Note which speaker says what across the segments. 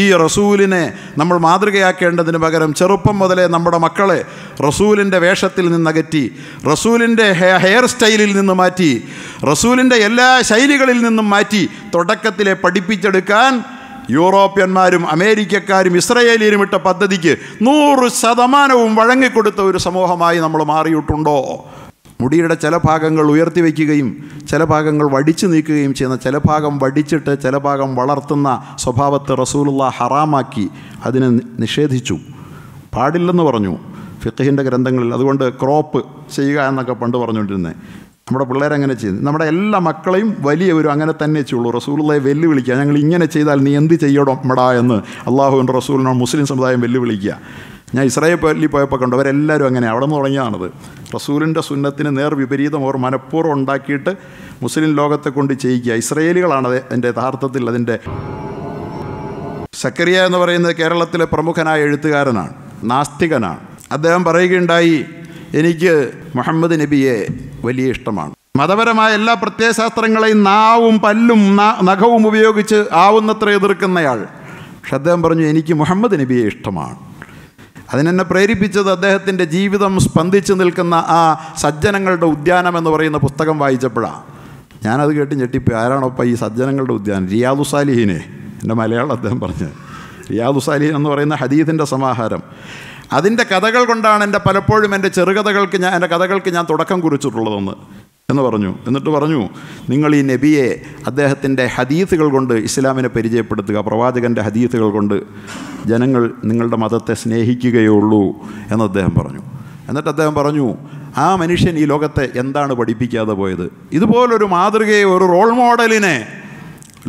Speaker 1: ഈ റസൂലിനെ നമ്മൾ മാതൃകയാക്കേണ്ടതിന് പകരം ചെറുപ്പം മുതലേ നമ്മുടെ മക്കളെ റസൂലിൻ്റെ വേഷത്തിൽ നിന്നകറ്റി റസൂലിൻ്റെ ഹെയർ സ്റ്റൈലിൽ നിന്ന് മാറ്റി റസൂലിൻ്റെ എല്ലാ ശൈലികളിൽ നിന്നും മാറ്റി തുടക്കത്തിലെ പഠിപ്പിച്ചെടുക്കാൻ യൂറോപ്യന്മാരും അമേരിക്കക്കാരും ഇസ്രയേലിയരും ഇട്ട പദ്ധതിക്ക് നൂറ് ശതമാനവും വഴങ്ങിക്കൊടുത്ത ഒരു സമൂഹമായി നമ്മൾ മാറിയിട്ടുണ്ടോ മുടിയുടെ ചില ഭാഗങ്ങൾ ഉയർത്തി വയ്ക്കുകയും ചില ഭാഗങ്ങൾ വടിച്ചു നീക്കുകയും ചെയ്യുന്ന ചില ഭാഗം വടിച്ചിട്ട് ചില ഭാഗം വളർത്തുന്ന സ്വഭാവത്തെ റസൂലുള്ള ഹറാമാക്കി അതിനെ നിഷേധിച്ചു പാടില്ലെന്ന് പറഞ്ഞു ഫിഖിൻ്റെ ഗ്രന്ഥങ്ങളിൽ അതുകൊണ്ട് ക്രോപ്പ് ചെയ്യുക എന്നൊക്കെ പണ്ട് പറഞ്ഞുകൊണ്ടിരുന്നത് നമ്മുടെ പിള്ളേരങ്ങനെ ചെയ്തു നമ്മുടെ എല്ലാ മക്കളെയും വലിയവരും അങ്ങനെ തന്നെ ചെയ്യുള്ളൂ റസൂലുള്ളയെ വെല്ലുവിളിക്കുക ഞങ്ങൾ ഇങ്ങനെ ചെയ്താൽ നീ എന്ത് ചെയ്യണം മടാ എന്ന് അള്ളാഹുവിൻ്റെ റസൂലിനോട് മുസ്ലിം സമുദായം വെല്ലുവിളിക്കുക ഞാൻ ഇസ്രായേലി പോയപ്പോൾ കണ്ടു അവരെല്ലാവരും അങ്ങനെ അവിടെ നിന്ന് തുടങ്ങിയതാണത് റസൂലിൻ്റെ സുന്നത്തിന് നേർ വിപരീതം അവർ മനഃപൂർവ്വം ഉണ്ടാക്കിയിട്ട് മുസ്ലിം ലോകത്തെ കൊണ്ട് ചെയ്യിക്കുക ഇസ്രയേലികളാണ് അതിൻ്റെ യഥാർത്ഥത്തിൽ അതിൻ്റെ സക്കറിയ എന്ന് പറയുന്നത് കേരളത്തിലെ പ്രമുഖനായ എഴുത്തുകാരനാണ് നാസ്തികനാണ് അദ്ദേഹം പറയുകയുണ്ടായി എനിക്ക് മുഹമ്മദ് നബിയെ വലിയ ഇഷ്ടമാണ് മതപരമായ എല്ലാ പ്രത്യയശാസ്ത്രങ്ങളെയും നാവും പല്ലും നഖവും ഉപയോഗിച്ച് ആവുന്നത്ര എതിർക്കുന്നയാൾ പക്ഷെ അദ്ദേഹം പറഞ്ഞു എനിക്ക് മുഹമ്മദ് നബിയെ ഇഷ്ടമാണ് അതിനെന്നെ പ്രേരിപ്പിച്ചത് അദ്ദേഹത്തിൻ്റെ ജീവിതം സ്പന്ദിച്ചു നിൽക്കുന്ന ആ സജ്ജനങ്ങളുടെ ഉദ്യാനം എന്ന് പറയുന്ന പുസ്തകം വായിച്ചപ്പോഴാണ് ഞാനത് കേട്ട് ഞെട്ടിപ്പോയി ആരാണൊപ്പം ഈ സജ്ജനങ്ങളുടെ ഉദ്യാനം റിയാദുസാലിഹിനെ എൻ്റെ മലയാളം അദ്ദേഹം പറഞ്ഞത് റിയാദുസാലിഹിൻ എന്ന് പറയുന്ന ഹദീദിൻ്റെ സമാഹാരം അതിൻ്റെ കഥകൾ കൊണ്ടാണ് എൻ്റെ പലപ്പോഴും എൻ്റെ ചെറുകഥകൾക്ക് ഞാൻ എൻ്റെ കഥകൾക്ക് ഞാൻ തുടക്കം കുറിച്ചിട്ടുള്ളതെന്ന് എന്ന് പറഞ്ഞു എന്നിട്ട് പറഞ്ഞു നിങ്ങൾ ഈ നബിയെ അദ്ദേഹത്തിൻ്റെ ഹദീസുകൾ കൊണ്ട് ഇസ്ലാമിനെ പരിചയപ്പെടുത്തുക പ്രവാചകൻ്റെ ഹദീസുകൾ കൊണ്ട് ജനങ്ങൾ നിങ്ങളുടെ മതത്തെ സ്നേഹിക്കുകയുള്ളൂ എന്ന് അദ്ദേഹം പറഞ്ഞു എന്നിട്ട് അദ്ദേഹം പറഞ്ഞു ആ മനുഷ്യൻ ഈ ലോകത്തെ എന്താണ് പഠിപ്പിക്കാതെ പോയത് ഇതുപോലൊരു മാതൃകയെ ഒരു റോൾ മോഡലിനെ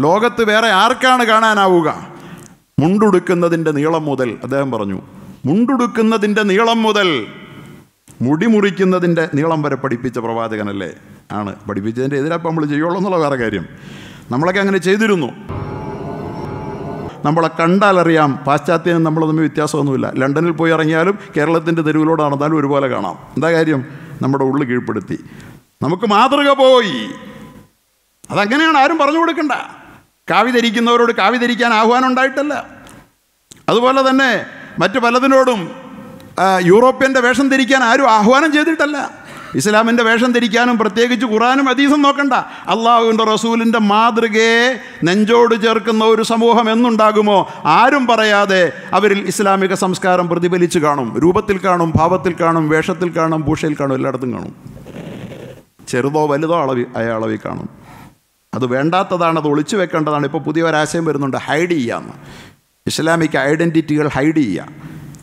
Speaker 1: ലോകത്ത് വേറെ ആർക്കാണ് കാണാനാവുക മുണ്ടുടുക്കുന്നതിൻ്റെ നീളം മുതൽ അദ്ദേഹം പറഞ്ഞു മുണ്ടുടുക്കുന്നതിൻ്റെ നീളം മുതൽ മുടി മുറിക്കുന്നതിൻ്റെ നീളം വരെ പഠിപ്പിച്ച പ്രവാചകനല്ലേ ആണ് പഠിപ്പിച്ചതിൻ്റെ എതിരപ്പം നമ്മൾ ചെയ്യുള്ളൂ എന്നുള്ള വേറെ കാര്യം നമ്മളൊക്കെ അങ്ങനെ ചെയ്തിരുന്നു നമ്മളെ കണ്ടാലറിയാം പാശ്ചാത്യം നമ്മൾ തമ്മിൽ വ്യത്യാസമൊന്നുമില്ല ലണ്ടനിൽ പോയി ഇറങ്ങിയാലും കേരളത്തിൻ്റെ തെരുവിലൂടെ നടന്നാലും ഒരുപോലെ കാണാം എന്താ കാര്യം നമ്മുടെ ഉള്ളിൽ കീഴ്പ്പെടുത്തി നമുക്ക് മാതൃക പോയി അതങ്ങനെയാണ് ആരും പറഞ്ഞു കൊടുക്കണ്ട കാവി ധരിക്കുന്നവരോട് കാവി ധരിക്കാൻ ആഹ്വാനം ഉണ്ടായിട്ടല്ല അതുപോലെ തന്നെ മറ്റു പലതിനോടും യൂറോപ്യൻ്റെ വേഷം ധരിക്കാൻ ആരും ആഹ്വാനം ചെയ്തിട്ടല്ല ഇസ്ലാമിൻ്റെ വേഷം ധരിക്കാനും പ്രത്യേകിച്ച് ഖുറാനും അതീസം നോക്കണ്ട അള്ളാഹുവിൻ്റെ റസൂലിൻ്റെ മാതൃകയെ നെഞ്ചോട് ചേർക്കുന്ന ഒരു സമൂഹം എന്നുണ്ടാകുമോ ആരും പറയാതെ അവരിൽ ഇസ്ലാമിക സംസ്കാരം പ്രതിഫലിച്ചു കാണും രൂപത്തിൽ കാണും ഭാവത്തിൽ കാണും വേഷത്തിൽ കാണും ഭൂഷയിൽ കാണും എല്ലായിടത്തും കാണും ചെറുതോ വലുതോ അളവി അളവിൽ കാണും അത് വേണ്ടാത്തതാണ് അത് ഒളിച്ചു വെക്കേണ്ടതാണ് ഇപ്പോൾ പുതിയ ഒരാശയം വരുന്നുണ്ട് ഹൈഡ് ചെയ്യാമെന്ന് ഇസ്ലാമിക് ഐഡൻറ്റിറ്റികൾ ഹൈഡ് ചെയ്യുക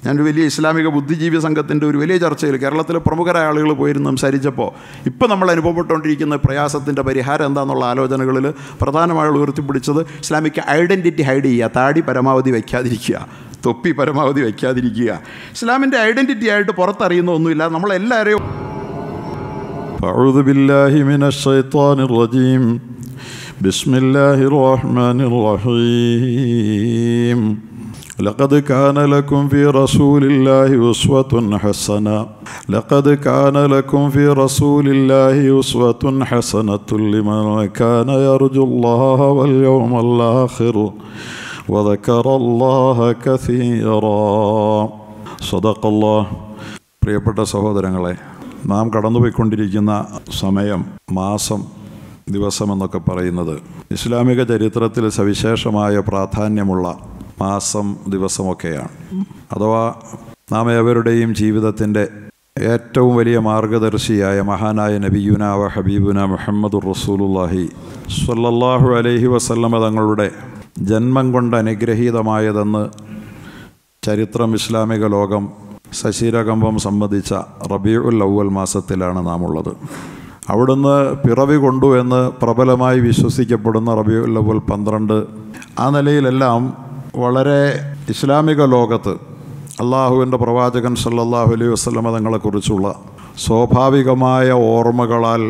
Speaker 1: ഞാനൊരു വലിയ ഇസ്ലാമിക ബുദ്ധിജീവി സംഘത്തിൻ്റെ ഒരു വലിയ ചർച്ചയിൽ കേരളത്തിലെ പ്രമുഖരായ ആളുകൾ പോയിരുന്നു സംസാരിച്ചപ്പോൾ ഇപ്പോൾ നമ്മൾ അനുഭവപ്പെട്ടുകൊണ്ടിരിക്കുന്ന പ്രയാസത്തിൻ്റെ പരിഹാരം എന്താണെന്നുള്ള ആലോചനകളിൽ പ്രധാനമായുള്ള ഉയർത്തിപ്പിടിച്ചത് ഇസ്ലാമിക് ഐഡൻറ്റിറ്റി ഹൈഡ് ചെയ്യുക താടി പരമാവധി വയ്ക്കാതിരിക്കുക തൊപ്പി പരമാവധി വയ്ക്കാതിരിക്കുക ഇസ്ലാമിൻ്റെ ഐഡൻറ്റിറ്റി ആയിട്ട് പുറത്തറിയുന്ന ഒന്നുമില്ല നമ്മളെല്ലാവരെയും بسم الله الرحمن الرحيم لقد كان لكم في رسول الله أسوة حسنة لقد كان لكم في رسول الله أسوة حسنة لمن كان يرجو الله واليوم الآخر وذكر الله كثيرا صدق الله പ്രിയപ്പെട്ട സഹോദരങ്ങളെ നാം കടന്നുപോയിക്കൊണ്ടിരിക്കുന്ന സമയം മാസം ദിവസം എന്നൊക്കെ പറയുന്നത് ഇസ്ലാമിക ചരിത്രത്തിൽ സവിശേഷമായ പ്രാധാന്യമുള്ള മാസം ദിവസമൊക്കെയാണ് അഥവാ നാം ഏവരുടെയും ജീവിതത്തിൻ്റെ ഏറ്റവും വലിയ മാർഗദർശിയായ മഹാനായ നബിയുന വ ഹബീബുന മുഹമ്മദ് റസൂലുല്ലാഹി സല്ലല്ലാഹു അലൈഹി വസല്ലമ തങ്ങളുടെ ജന്മം കൊണ്ട് അനുഗ്രഹീതമായതെന്ന് ചരിത്രം ഇസ്ലാമിക ലോകം സശീരകമ്പം സംബന്ധിച്ച റബിയുൽ അവൽ മാസത്തിലാണ് നാം ഉള്ളത് അവിടുന്ന് പിറവി കൊണ്ടു എന്ന് പ്രബലമായി വിശ്വസിക്കപ്പെടുന്ന റബിയുൽ അവൽ പന്ത്രണ്ട് ആ നിലയിലെല്ലാം വളരെ ഇസ്ലാമിക ലോകത്ത് അള്ളാഹുവിൻ്റെ പ്രവാചകൻ സല്ലാഹു അലൈഹി വസ്ലമ തങ്ങളെക്കുറിച്ചുള്ള സ്വാഭാവികമായ ഓർമ്മകളാൽ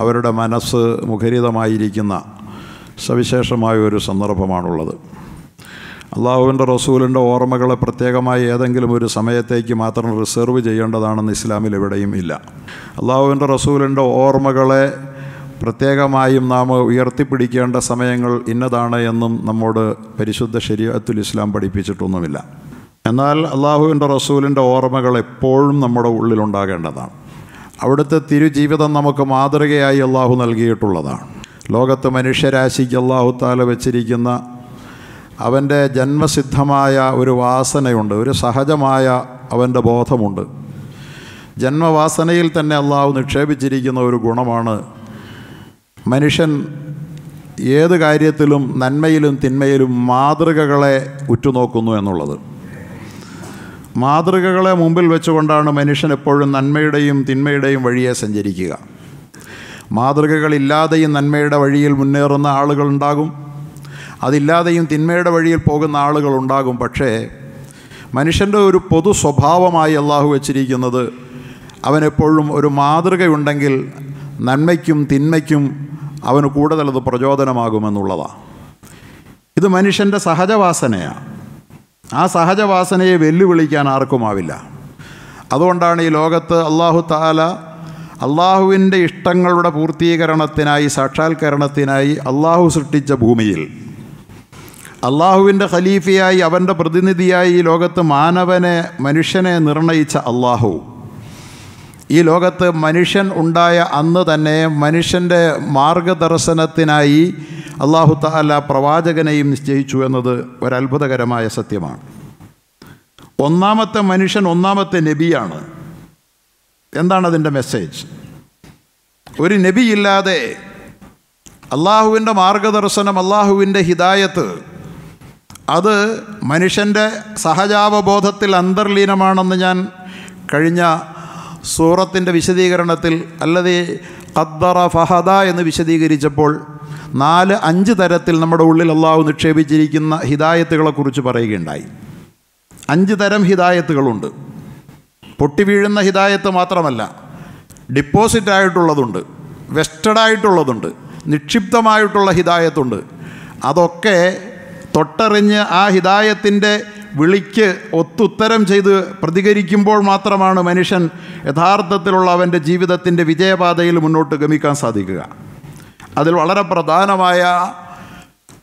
Speaker 1: അവരുടെ മനസ്സ് മുഖരിതമായിരിക്കുന്ന സവിശേഷമായ ഒരു സന്ദർഭമാണുള്ളത് അള്ളാഹുവിൻ്റെ റസൂലിൻ്റെ ഓർമ്മകളെ പ്രത്യേകമായി ഏതെങ്കിലും ഒരു സമയത്തേക്ക് മാത്രം റിസർവ് ചെയ്യേണ്ടതാണെന്ന് ഇസ്ലാമിൽ എവിടെയും ഇല്ല അള്ളാഹുവിൻ്റെ റസൂലിൻ്റെ ഓർമ്മകളെ പ്രത്യേകമായും നാം ഉയർത്തിപ്പിടിക്കേണ്ട സമയങ്ങൾ ഇന്നതാണ് എന്നും നമ്മോട് പരിശുദ്ധ ശരീരത്തിൽ ഇസ്ലാം പഠിപ്പിച്ചിട്ടൊന്നുമില്ല എന്നാൽ അള്ളാഹുവിൻ്റെ റസൂലിൻ്റെ ഓർമ്മകൾ എപ്പോഴും നമ്മുടെ ഉള്ളിലുണ്ടാകേണ്ടതാണ് അവിടുത്തെ തിരുജീവിതം നമുക്ക് മാതൃകയായി അള്ളാഹു നൽകിയിട്ടുള്ളതാണ് ലോകത്ത് മനുഷ്യരാശിക്ക് അള്ളാഹു താല വച്ചിരിക്കുന്ന അവൻ്റെ ജന്മസിദ്ധമായ ഒരു വാസനയുണ്ട് ഒരു സഹജമായ അവൻ്റെ ബോധമുണ്ട് ജന്മവാസനയിൽ തന്നെ അള്ളാഹു നിക്ഷേപിച്ചിരിക്കുന്ന ഒരു ഗുണമാണ് മനുഷ്യൻ ഏത് കാര്യത്തിലും നന്മയിലും തിന്മയിലും മാതൃകകളെ ഉറ്റുനോക്കുന്നു എന്നുള്ളത് മാതൃകകളെ മുമ്പിൽ വെച്ചുകൊണ്ടാണ് മനുഷ്യൻ എപ്പോഴും നന്മയുടെയും തിന്മയുടെയും വഴിയെ സഞ്ചരിക്കുക മാതൃകകളില്ലാതെയും നന്മയുടെ വഴിയിൽ മുന്നേറുന്ന ആളുകളുണ്ടാകും അതില്ലാതെയും തിന്മയുടെ വഴിയിൽ പോകുന്ന ആളുകളുണ്ടാകും പക്ഷേ മനുഷ്യൻ്റെ ഒരു പൊതു സ്വഭാവമായി അള്ളാഹു വച്ചിരിക്കുന്നത് അവനെപ്പോഴും ഒരു മാതൃകയുണ്ടെങ്കിൽ നന്മയ്ക്കും തിന്മയ്ക്കും അവന് കൂടുതലത് പ്രചോദനമാകുമെന്നുള്ളതാണ് ഇത് മനുഷ്യൻ്റെ സഹജവാസനയാണ് ആ സഹജവാസനയെ വെല്ലുവിളിക്കാൻ ആർക്കുമാവില്ല അതുകൊണ്ടാണ് ഈ ലോകത്ത് അള്ളാഹു താല അള്ളാഹുവിൻ്റെ ഇഷ്ടങ്ങളുടെ പൂർത്തീകരണത്തിനായി സാക്ഷാത്കരണത്തിനായി അള്ളാഹു സൃഷ്ടിച്ച ഭൂമിയിൽ അള്ളാഹുവിൻ്റെ ഖലീഫയായി അവൻ്റെ പ്രതിനിധിയായി ഈ ലോകത്ത് മാനവനെ മനുഷ്യനെ നിർണയിച്ച അള്ളാഹു ഈ ലോകത്ത് മനുഷ്യൻ ഉണ്ടായ അന്ന് തന്നെ മനുഷ്യൻ്റെ മാർഗദർശനത്തിനായി അള്ളാഹു താല പ്രവാചകനെയും നിശ്ചയിച്ചു എന്നത് ഒരത്ഭുതകരമായ സത്യമാണ് ഒന്നാമത്തെ മനുഷ്യൻ ഒന്നാമത്തെ നബിയാണ് എന്താണ് അതിൻ്റെ മെസ്സേജ് ഒരു നബിയില്ലാതെ അള്ളാഹുവിൻ്റെ മാർഗദർശനം അള്ളാഹുവിൻ്റെ ഹിദായത്ത് അത് മനുഷ്യൻ്റെ സഹജാവബോധത്തിൽ അന്തർലീനമാണെന്ന് ഞാൻ കഴിഞ്ഞ സൂറത്തിൻ്റെ വിശദീകരണത്തിൽ അല്ലതേ ഖദ്ദറ ഫഹദ എന്ന് വിശദീകരിച്ചപ്പോൾ നാല് അഞ്ച് തരത്തിൽ നമ്മുടെ ഉള്ളിൽ അള്ളാഹു നിക്ഷേപിച്ചിരിക്കുന്ന ഹിദായത്തുകളെക്കുറിച്ച് പറയുകയുണ്ടായി അഞ്ച് തരം ഹിദായത്തുകളുണ്ട് പൊട്ടി വീഴുന്ന ഹിദായത്ത് മാത്രമല്ല ഡിപ്പോസിറ്റ് ആയിട്ടുള്ളതുണ്ട് വെസ്റ്റഡായിട്ടുള്ളതുണ്ട് നിക്ഷിപ്തമായിട്ടുള്ള ഹിദായത്തുണ്ട് അതൊക്കെ തൊട്ടറിഞ്ഞ് ആ ഹിതായത്തിൻ്റെ വിളിക്ക് ഒത്തുത്തരം ചെയ്ത് പ്രതികരിക്കുമ്പോൾ മാത്രമാണ് മനുഷ്യൻ യഥാർത്ഥത്തിലുള്ള അവൻ്റെ ജീവിതത്തിൻ്റെ വിജയപാതയിൽ മുന്നോട്ട് ഗമിക്കാൻ സാധിക്കുക അതിൽ വളരെ പ്രധാനമായ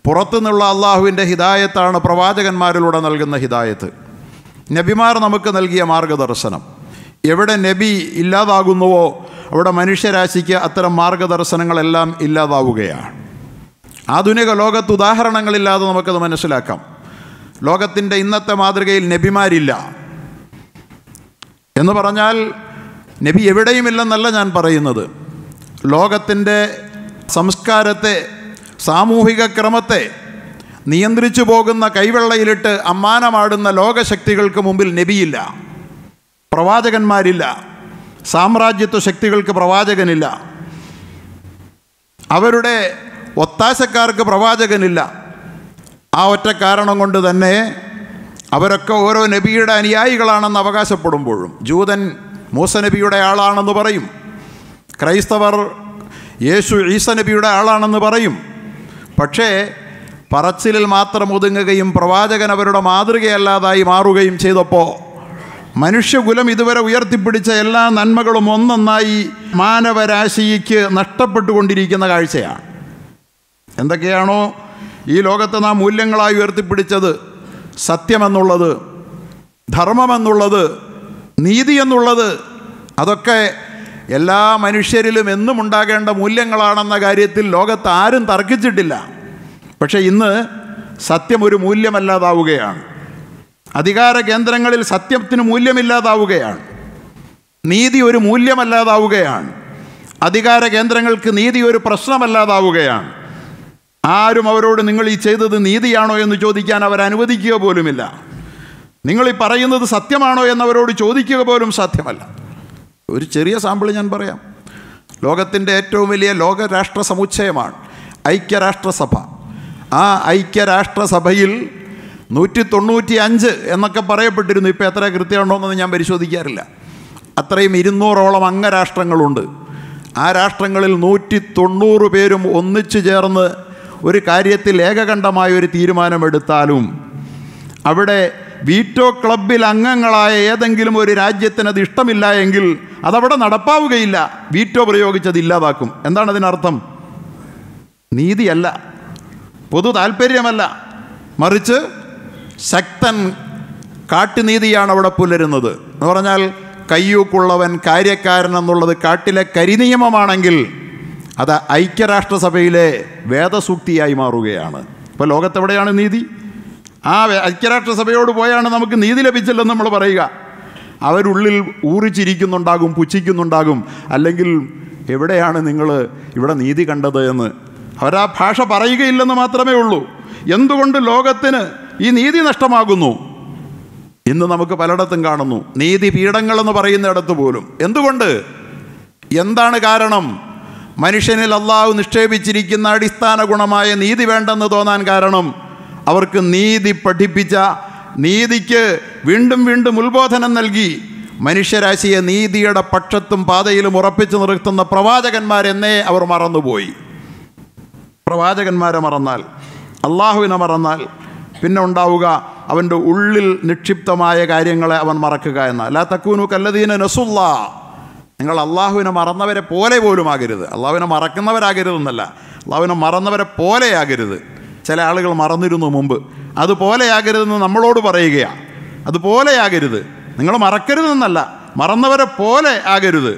Speaker 1: പുറത്തുനിന്നുള്ള അള്ളാഹുവിൻ്റെ ഹിതായത്താണ് പ്രവാചകന്മാരിലൂടെ നൽകുന്ന ഹിതായത്ത് നബിമാർ നമുക്ക് നൽകിയ മാർഗദർശനം എവിടെ നബി ഇല്ലാതാകുന്നുവോ അവിടെ മനുഷ്യരാശിക്ക് അത്തരം മാർഗദർശനങ്ങളെല്ലാം ഇല്ലാതാവുകയാണ് ആധുനിക ലോകത്ത് ഉദാഹരണങ്ങളില്ലാതെ നമുക്കത് മനസ്സിലാക്കാം ലോകത്തിൻ്റെ ഇന്നത്തെ മാതൃകയിൽ നബിമാരില്ല എന്ന് പറഞ്ഞാൽ നബി എവിടെയുമില്ലെന്നല്ല ഞാൻ പറയുന്നത് ലോകത്തിൻ്റെ സംസ്കാരത്തെ സാമൂഹിക ക്രമത്തെ നിയന്ത്രിച്ചു പോകുന്ന കൈവെള്ളയിലിട്ട് അമ്മാനമാടുന്ന ലോകശക്തികൾക്ക് മുമ്പിൽ നബിയില്ല പ്രവാചകന്മാരില്ല സാമ്രാജ്യത്വ ശക്തികൾക്ക് പ്രവാചകനില്ല അവരുടെ ഒത്താശക്കാർക്ക് പ്രവാചകനില്ല ആ ഒറ്റ കാരണം കൊണ്ട് തന്നെ അവരൊക്കെ ഓരോ നബിയുടെ അനുയായികളാണെന്ന് അവകാശപ്പെടുമ്പോഴും ജൂതൻ മൂസ നബിയുടെ ആളാണെന്ന് പറയും ക്രൈസ്തവർ യേശു ഈസ നബിയുടെ ആളാണെന്ന് പറയും പക്ഷേ പറച്ചിലിൽ മാത്രം ഒതുങ്ങുകയും പ്രവാചകൻ അവരുടെ മാതൃകയല്ലാതായി മാറുകയും ചെയ്തപ്പോൾ മനുഷ്യകുലം ഇതുവരെ ഉയർത്തിപ്പിടിച്ച എല്ലാ നന്മകളും ഒന്നൊന്നായി മാനവരാശിക്ക് നഷ്ടപ്പെട്ടുകൊണ്ടിരിക്കുന്ന കാഴ്ചയാണ് എന്തൊക്കെയാണോ ഈ ലോകത്തെ നാം മൂല്യങ്ങളായി ഉയർത്തിപ്പിടിച്ചത് സത്യമെന്നുള്ളത് ധർമ്മമെന്നുള്ളത് നീതി എന്നുള്ളത് അതൊക്കെ എല്ലാ മനുഷ്യരിലും എന്നും ഉണ്ടാകേണ്ട മൂല്യങ്ങളാണെന്ന കാര്യത്തിൽ ലോകത്ത് ആരും തർക്കിച്ചിട്ടില്ല പക്ഷേ ഇന്ന് സത്യം ഒരു മൂല്യമല്ലാതാവുകയാണ് അധികാര കേന്ദ്രങ്ങളിൽ സത്യത്തിന് മൂല്യമില്ലാതാവുകയാണ് നീതി ഒരു മൂല്യമല്ലാതാവുകയാണ് അധികാര കേന്ദ്രങ്ങൾക്ക് നീതി ഒരു പ്രശ്നമല്ലാതാവുകയാണ് ആരും അവരോട് നിങ്ങൾ ഈ ചെയ്തത് നീതിയാണോ എന്ന് ചോദിക്കാൻ അവർ അനുവദിക്കുക പോലുമില്ല നിങ്ങൾ ഈ പറയുന്നത് സത്യമാണോ എന്നവരോട് ചോദിക്കുക പോലും സാധ്യമല്ല ഒരു ചെറിയ സാമ്പിൾ ഞാൻ പറയാം ലോകത്തിൻ്റെ ഏറ്റവും വലിയ ലോകരാഷ്ട്ര സമുച്ചയമാണ് ഐക്യരാഷ്ട്രസഭ ആ ഐക്യരാഷ്ട്രസഭയിൽ നൂറ്റി തൊണ്ണൂറ്റി അഞ്ച് എന്നൊക്കെ പറയപ്പെട്ടിരുന്നു ഇപ്പോൾ എത്ര കൃത്യമുണ്ടോയെന്ന് ഞാൻ പരിശോധിക്കാറില്ല അത്രയും ഇരുന്നൂറോളം അംഗരാഷ്ട്രങ്ങളുണ്ട് ആ രാഷ്ട്രങ്ങളിൽ നൂറ്റി തൊണ്ണൂറ് പേരും ഒന്നിച്ചു ചേർന്ന് ഒരു കാര്യത്തിൽ ഏകകണ്ഠമായ ഒരു തീരുമാനമെടുത്താലും അവിടെ വീറ്റോ ക്ലബിൽ അംഗങ്ങളായ ഏതെങ്കിലും ഒരു രാജ്യത്തിന് അത് ഇഷ്ടമില്ല എങ്കിൽ അതവിടെ നടപ്പാവുകയില്ല വീറ്റോ പ്രയോഗിച്ചത് ഇല്ലാതാക്കും എന്താണ് അതിനർത്ഥം നീതിയല്ല പൊതു താല്പര്യമല്ല മറിച്ച് ശക്തൻ കാട്ടുനീതിയാണ് അവിടെ പുലരുന്നത് എന്ന് പറഞ്ഞാൽ കയ്യൂക്കുള്ളവൻ കാര്യക്കാരൻ എന്നുള്ളത് കാട്ടിലെ കരിനിയമമാണെങ്കിൽ അത് ഐക്യരാഷ്ട്രസഭയിലെ വേദസൂക്തിയായി മാറുകയാണ് ഇപ്പോൾ ലോകത്തെവിടെയാണ് നീതി ആ ഐക്യരാഷ്ട്രസഭയോട് പോയാണ് നമുക്ക് നീതി ലഭിച്ചില്ലെന്ന് നമ്മൾ പറയുക അവരുള്ളിൽ ഊറിച്ചിരിക്കുന്നുണ്ടാകും പുച്ഛിക്കുന്നുണ്ടാകും അല്ലെങ്കിൽ എവിടെയാണ് നിങ്ങൾ ഇവിടെ നീതി കണ്ടത് എന്ന് അവരാ ഭാഷ പറയുകയില്ലെന്ന് മാത്രമേ ഉള്ളൂ എന്തുകൊണ്ട് ലോകത്തിന് ഈ നീതി നഷ്ടമാകുന്നു ഇന്ന് നമുക്ക് പലയിടത്തും കാണുന്നു നീതി പീഠങ്ങളെന്ന് പറയുന്നിടത്ത് പോലും എന്തുകൊണ്ട് എന്താണ് കാരണം മനുഷ്യനിൽ അള്ളാഹു നിക്ഷേപിച്ചിരിക്കുന്ന അടിസ്ഥാന ഗുണമായ നീതി വേണ്ടെന്ന് തോന്നാൻ കാരണം അവർക്ക് നീതി പഠിപ്പിച്ച നീതിക്ക് വീണ്ടും വീണ്ടും ഉത്ബോധനം നൽകി മനുഷ്യരാശിയെ നീതിയുടെ പക്ഷത്തും പാതയിലും ഉറപ്പിച്ചു നിർത്തുന്ന പ്രവാചകന്മാരെന്നേ അവർ മറന്നുപോയി പ്രവാചകന്മാരെ മറന്നാൽ അള്ളാഹുവിനെ മറന്നാൽ പിന്നെ ഉണ്ടാവുക അവൻ്റെ ഉള്ളിൽ നിക്ഷിപ്തമായ കാര്യങ്ങളെ അവൻ മറക്കുക എന്ന ലാ തക്കൂനു കല്ലദീന നസുല്ലാ നിങ്ങൾ അള്ളാഹുവിനെ മറന്നവരെ പോലെ പോലും ആകരുത് അള്ളാഹുവിനെ മറക്കുന്നവരാകരുതെന്നല്ല അള്ളാഹുവിനെ മറന്നവരെ പോലെയാകരുത് ചില ആളുകൾ മറന്നിരുന്നു മുമ്പ് അതുപോലെയാകരുതെന്ന് നമ്മളോട് പറയുകയാണ് അതുപോലെയാകരുത് നിങ്ങൾ മറക്കരുതെന്നല്ല മറന്നവരെ പോലെ ആകരുത്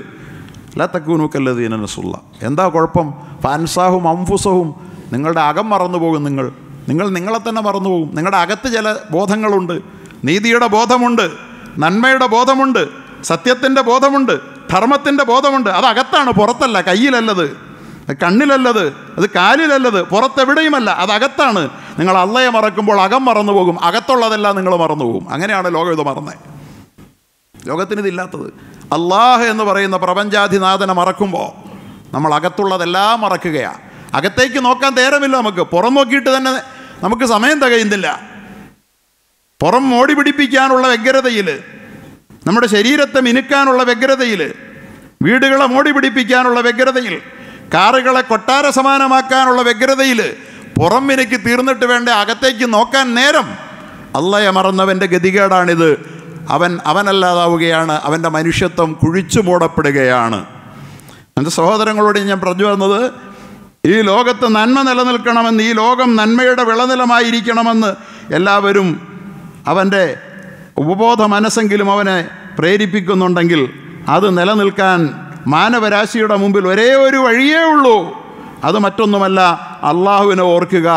Speaker 1: അല്ല തക്കൂനൂക്കല്ലത് ഇനസുള്ള എന്താ കുഴപ്പം ഫാൻസാഹും അംഫുസവും നിങ്ങളുടെ അകം മറന്നു പോകും നിങ്ങൾ നിങ്ങൾ നിങ്ങളെ തന്നെ മറന്നു പോകും നിങ്ങളുടെ അകത്ത് ചില ബോധങ്ങളുണ്ട് നീതിയുടെ ബോധമുണ്ട് നന്മയുടെ ബോധമുണ്ട് സത്യത്തിൻ്റെ ബോധമുണ്ട് ധർമ്മത്തിൻ്റെ ബോധമുണ്ട് അത് അകത്താണ് പുറത്തല്ല കയ്യിലല്ലത് കണ്ണിലല്ലത് അത് കാലിലല്ലത് പുറത്തെവിടെയുമല്ല അത് അകത്താണ് നിങ്ങൾ അള്ളയെ മറക്കുമ്പോൾ അകം മറന്നു പോകും അകത്തുള്ളതെല്ലാം നിങ്ങൾ മറന്നു പോകും അങ്ങനെയാണ് ലോകം ഇത് മറന്നത് ലോകത്തിന് ഇതില്ലാത്തത് അള്ളാഹ് എന്ന് പറയുന്ന പ്രപഞ്ചാധിനാഥനെ മറക്കുമ്പോൾ നമ്മൾ അകത്തുള്ളതെല്ലാം മറക്കുകയാണ് അകത്തേക്ക് നോക്കാൻ നേരമില്ല നമുക്ക് പുറം നോക്കിയിട്ട് തന്നെ നമുക്ക് സമയം തികയുന്നില്ല പുറം മോടി പിടിപ്പിക്കാനുള്ള വ്യഗ്രതയിൽ നമ്മുടെ ശരീരത്തെ മിനുക്കാനുള്ള വ്യഗ്രതയിൽ വീടുകളെ മോടി പിടിപ്പിക്കാനുള്ള വ്യഗ്രതയിൽ കാറുകളെ കൊട്ടാര സമാനമാക്കാനുള്ള വ്യഗ്രതയിൽ പുറം വിനയ്ക്ക് തീർന്നിട്ട് വേണ്ട അകത്തേക്ക് നോക്കാൻ നേരം അള്ളയെ മറന്നവൻ്റെ ഗതികേടാണിത് അവൻ അവനല്ലാതാവുകയാണ് അവൻ്റെ മനുഷ്യത്വം കുഴിച്ചു മൂടപ്പെടുകയാണ് എൻ്റെ സഹോദരങ്ങളോട് ഞാൻ പറഞ്ഞു വന്നത് ഈ ലോകത്ത് നന്മ നിലനിൽക്കണമെന്ന് ഈ ലോകം നന്മയുടെ വിളനിലമായിരിക്കണമെന്ന് എല്ലാവരും അവൻ്റെ ഉപബോധ മനസ്സെങ്കിലും അവനെ പ്രേരിപ്പിക്കുന്നുണ്ടെങ്കിൽ അത് നിലനിൽക്കാൻ മാനവരാശിയുടെ മുമ്പിൽ ഒരേ ഒരു വഴിയേ ഉള്ളൂ അത് മറ്റൊന്നുമല്ല അള്ളാഹുവിനെ ഓർക്കുക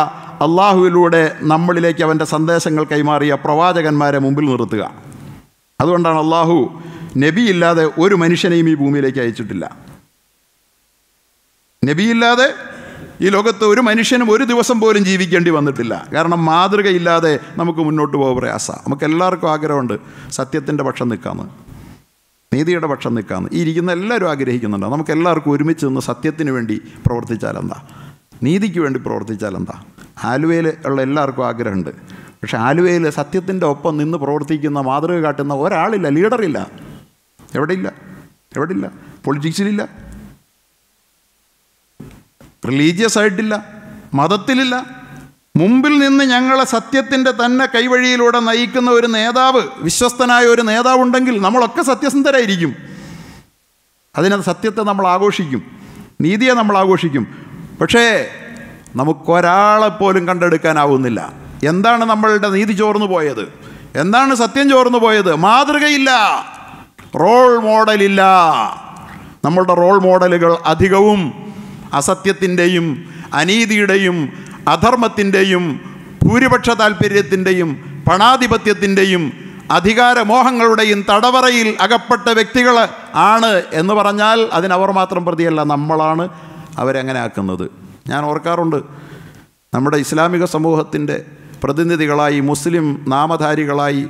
Speaker 1: അള്ളാഹുവിലൂടെ നമ്മളിലേക്ക് അവൻ്റെ സന്ദേശങ്ങൾ കൈമാറിയ പ്രവാചകന്മാരെ മുമ്പിൽ നിർത്തുക അതുകൊണ്ടാണ് അള്ളാഹു നബിയില്ലാതെ ഒരു മനുഷ്യനെയും ഈ ഭൂമിയിലേക്ക് അയച്ചിട്ടില്ല നബിയില്ലാതെ ഈ ലോകത്ത് ഒരു മനുഷ്യനും ഒരു ദിവസം പോലും ജീവിക്കേണ്ടി വന്നിട്ടില്ല കാരണം മാതൃകയില്ലാതെ നമുക്ക് മുന്നോട്ട് പോകാൻ പ്രയാസമാണ് നമുക്ക് എല്ലാവർക്കും ആഗ്രഹമുണ്ട് സത്യത്തിൻ്റെ പക്ഷം നിൽക്കാമെന്ന് നീതിയുടെ പക്ഷം നിൽക്കാമെന്ന് ഈ ഇരിക്കുന്ന എല്ലാവരും ആഗ്രഹിക്കുന്നുണ്ട് നമുക്ക് എല്ലാവർക്കും ഒരുമിച്ച് നിന്ന് സത്യത്തിന് വേണ്ടി പ്രവർത്തിച്ചാലെന്താ നീതിക്ക് വേണ്ടി പ്രവർത്തിച്ചാലെന്താ ആലുവയിൽ ഉള്ള എല്ലാവർക്കും ആഗ്രഹമുണ്ട് പക്ഷേ ആലുവയിൽ സത്യത്തിൻ്റെ ഒപ്പം നിന്ന് പ്രവർത്തിക്കുന്ന മാതൃക കാട്ടുന്ന ഒരാളില്ല ലീഡറില്ല എവിടെയില്ല എവിടെയില്ല പൊളിറ്റിക്സിലില്ല റിലീജിയസ് ആയിട്ടില്ല മതത്തിലില്ല മുമ്പിൽ നിന്ന് ഞങ്ങളെ സത്യത്തിൻ്റെ തന്നെ കൈവഴിയിലൂടെ നയിക്കുന്ന ഒരു നേതാവ് വിശ്വസ്തനായ ഒരു നേതാവ് ഉണ്ടെങ്കിൽ നമ്മളൊക്കെ സത്യസന്ധരായിരിക്കും അതിന സത്യത്തെ നമ്മൾ ആഘോഷിക്കും നീതിയെ നമ്മൾ ആഘോഷിക്കും പക്ഷേ നമുക്കൊരാളെപ്പോലും കണ്ടെടുക്കാനാവുന്നില്ല എന്താണ് നമ്മളുടെ നീതി ചോർന്നു പോയത് എന്താണ് സത്യം ചോർന്നു പോയത് മാതൃകയില്ല റോൾ മോഡലില്ല നമ്മളുടെ റോൾ മോഡലുകൾ അധികവും അസത്യത്തിൻ്റെയും അനീതിയുടെയും അധർമ്മത്തിൻ്റെയും ഭൂരിപക്ഷ താൽപ്പര്യത്തിൻ്റെയും പണാധിപത്യത്തിൻ്റെയും അധികാരമോഹങ്ങളുടെയും തടവറയിൽ അകപ്പെട്ട വ്യക്തികൾ ആണ് എന്ന് പറഞ്ഞാൽ അതിനവർ മാത്രം പ്രതിയല്ല നമ്മളാണ് അവരെങ്ങനെ ആക്കുന്നത് ഞാൻ ഓർക്കാറുണ്ട് നമ്മുടെ ഇസ്ലാമിക സമൂഹത്തിൻ്റെ പ്രതിനിധികളായി മുസ്ലിം നാമധാരികളായി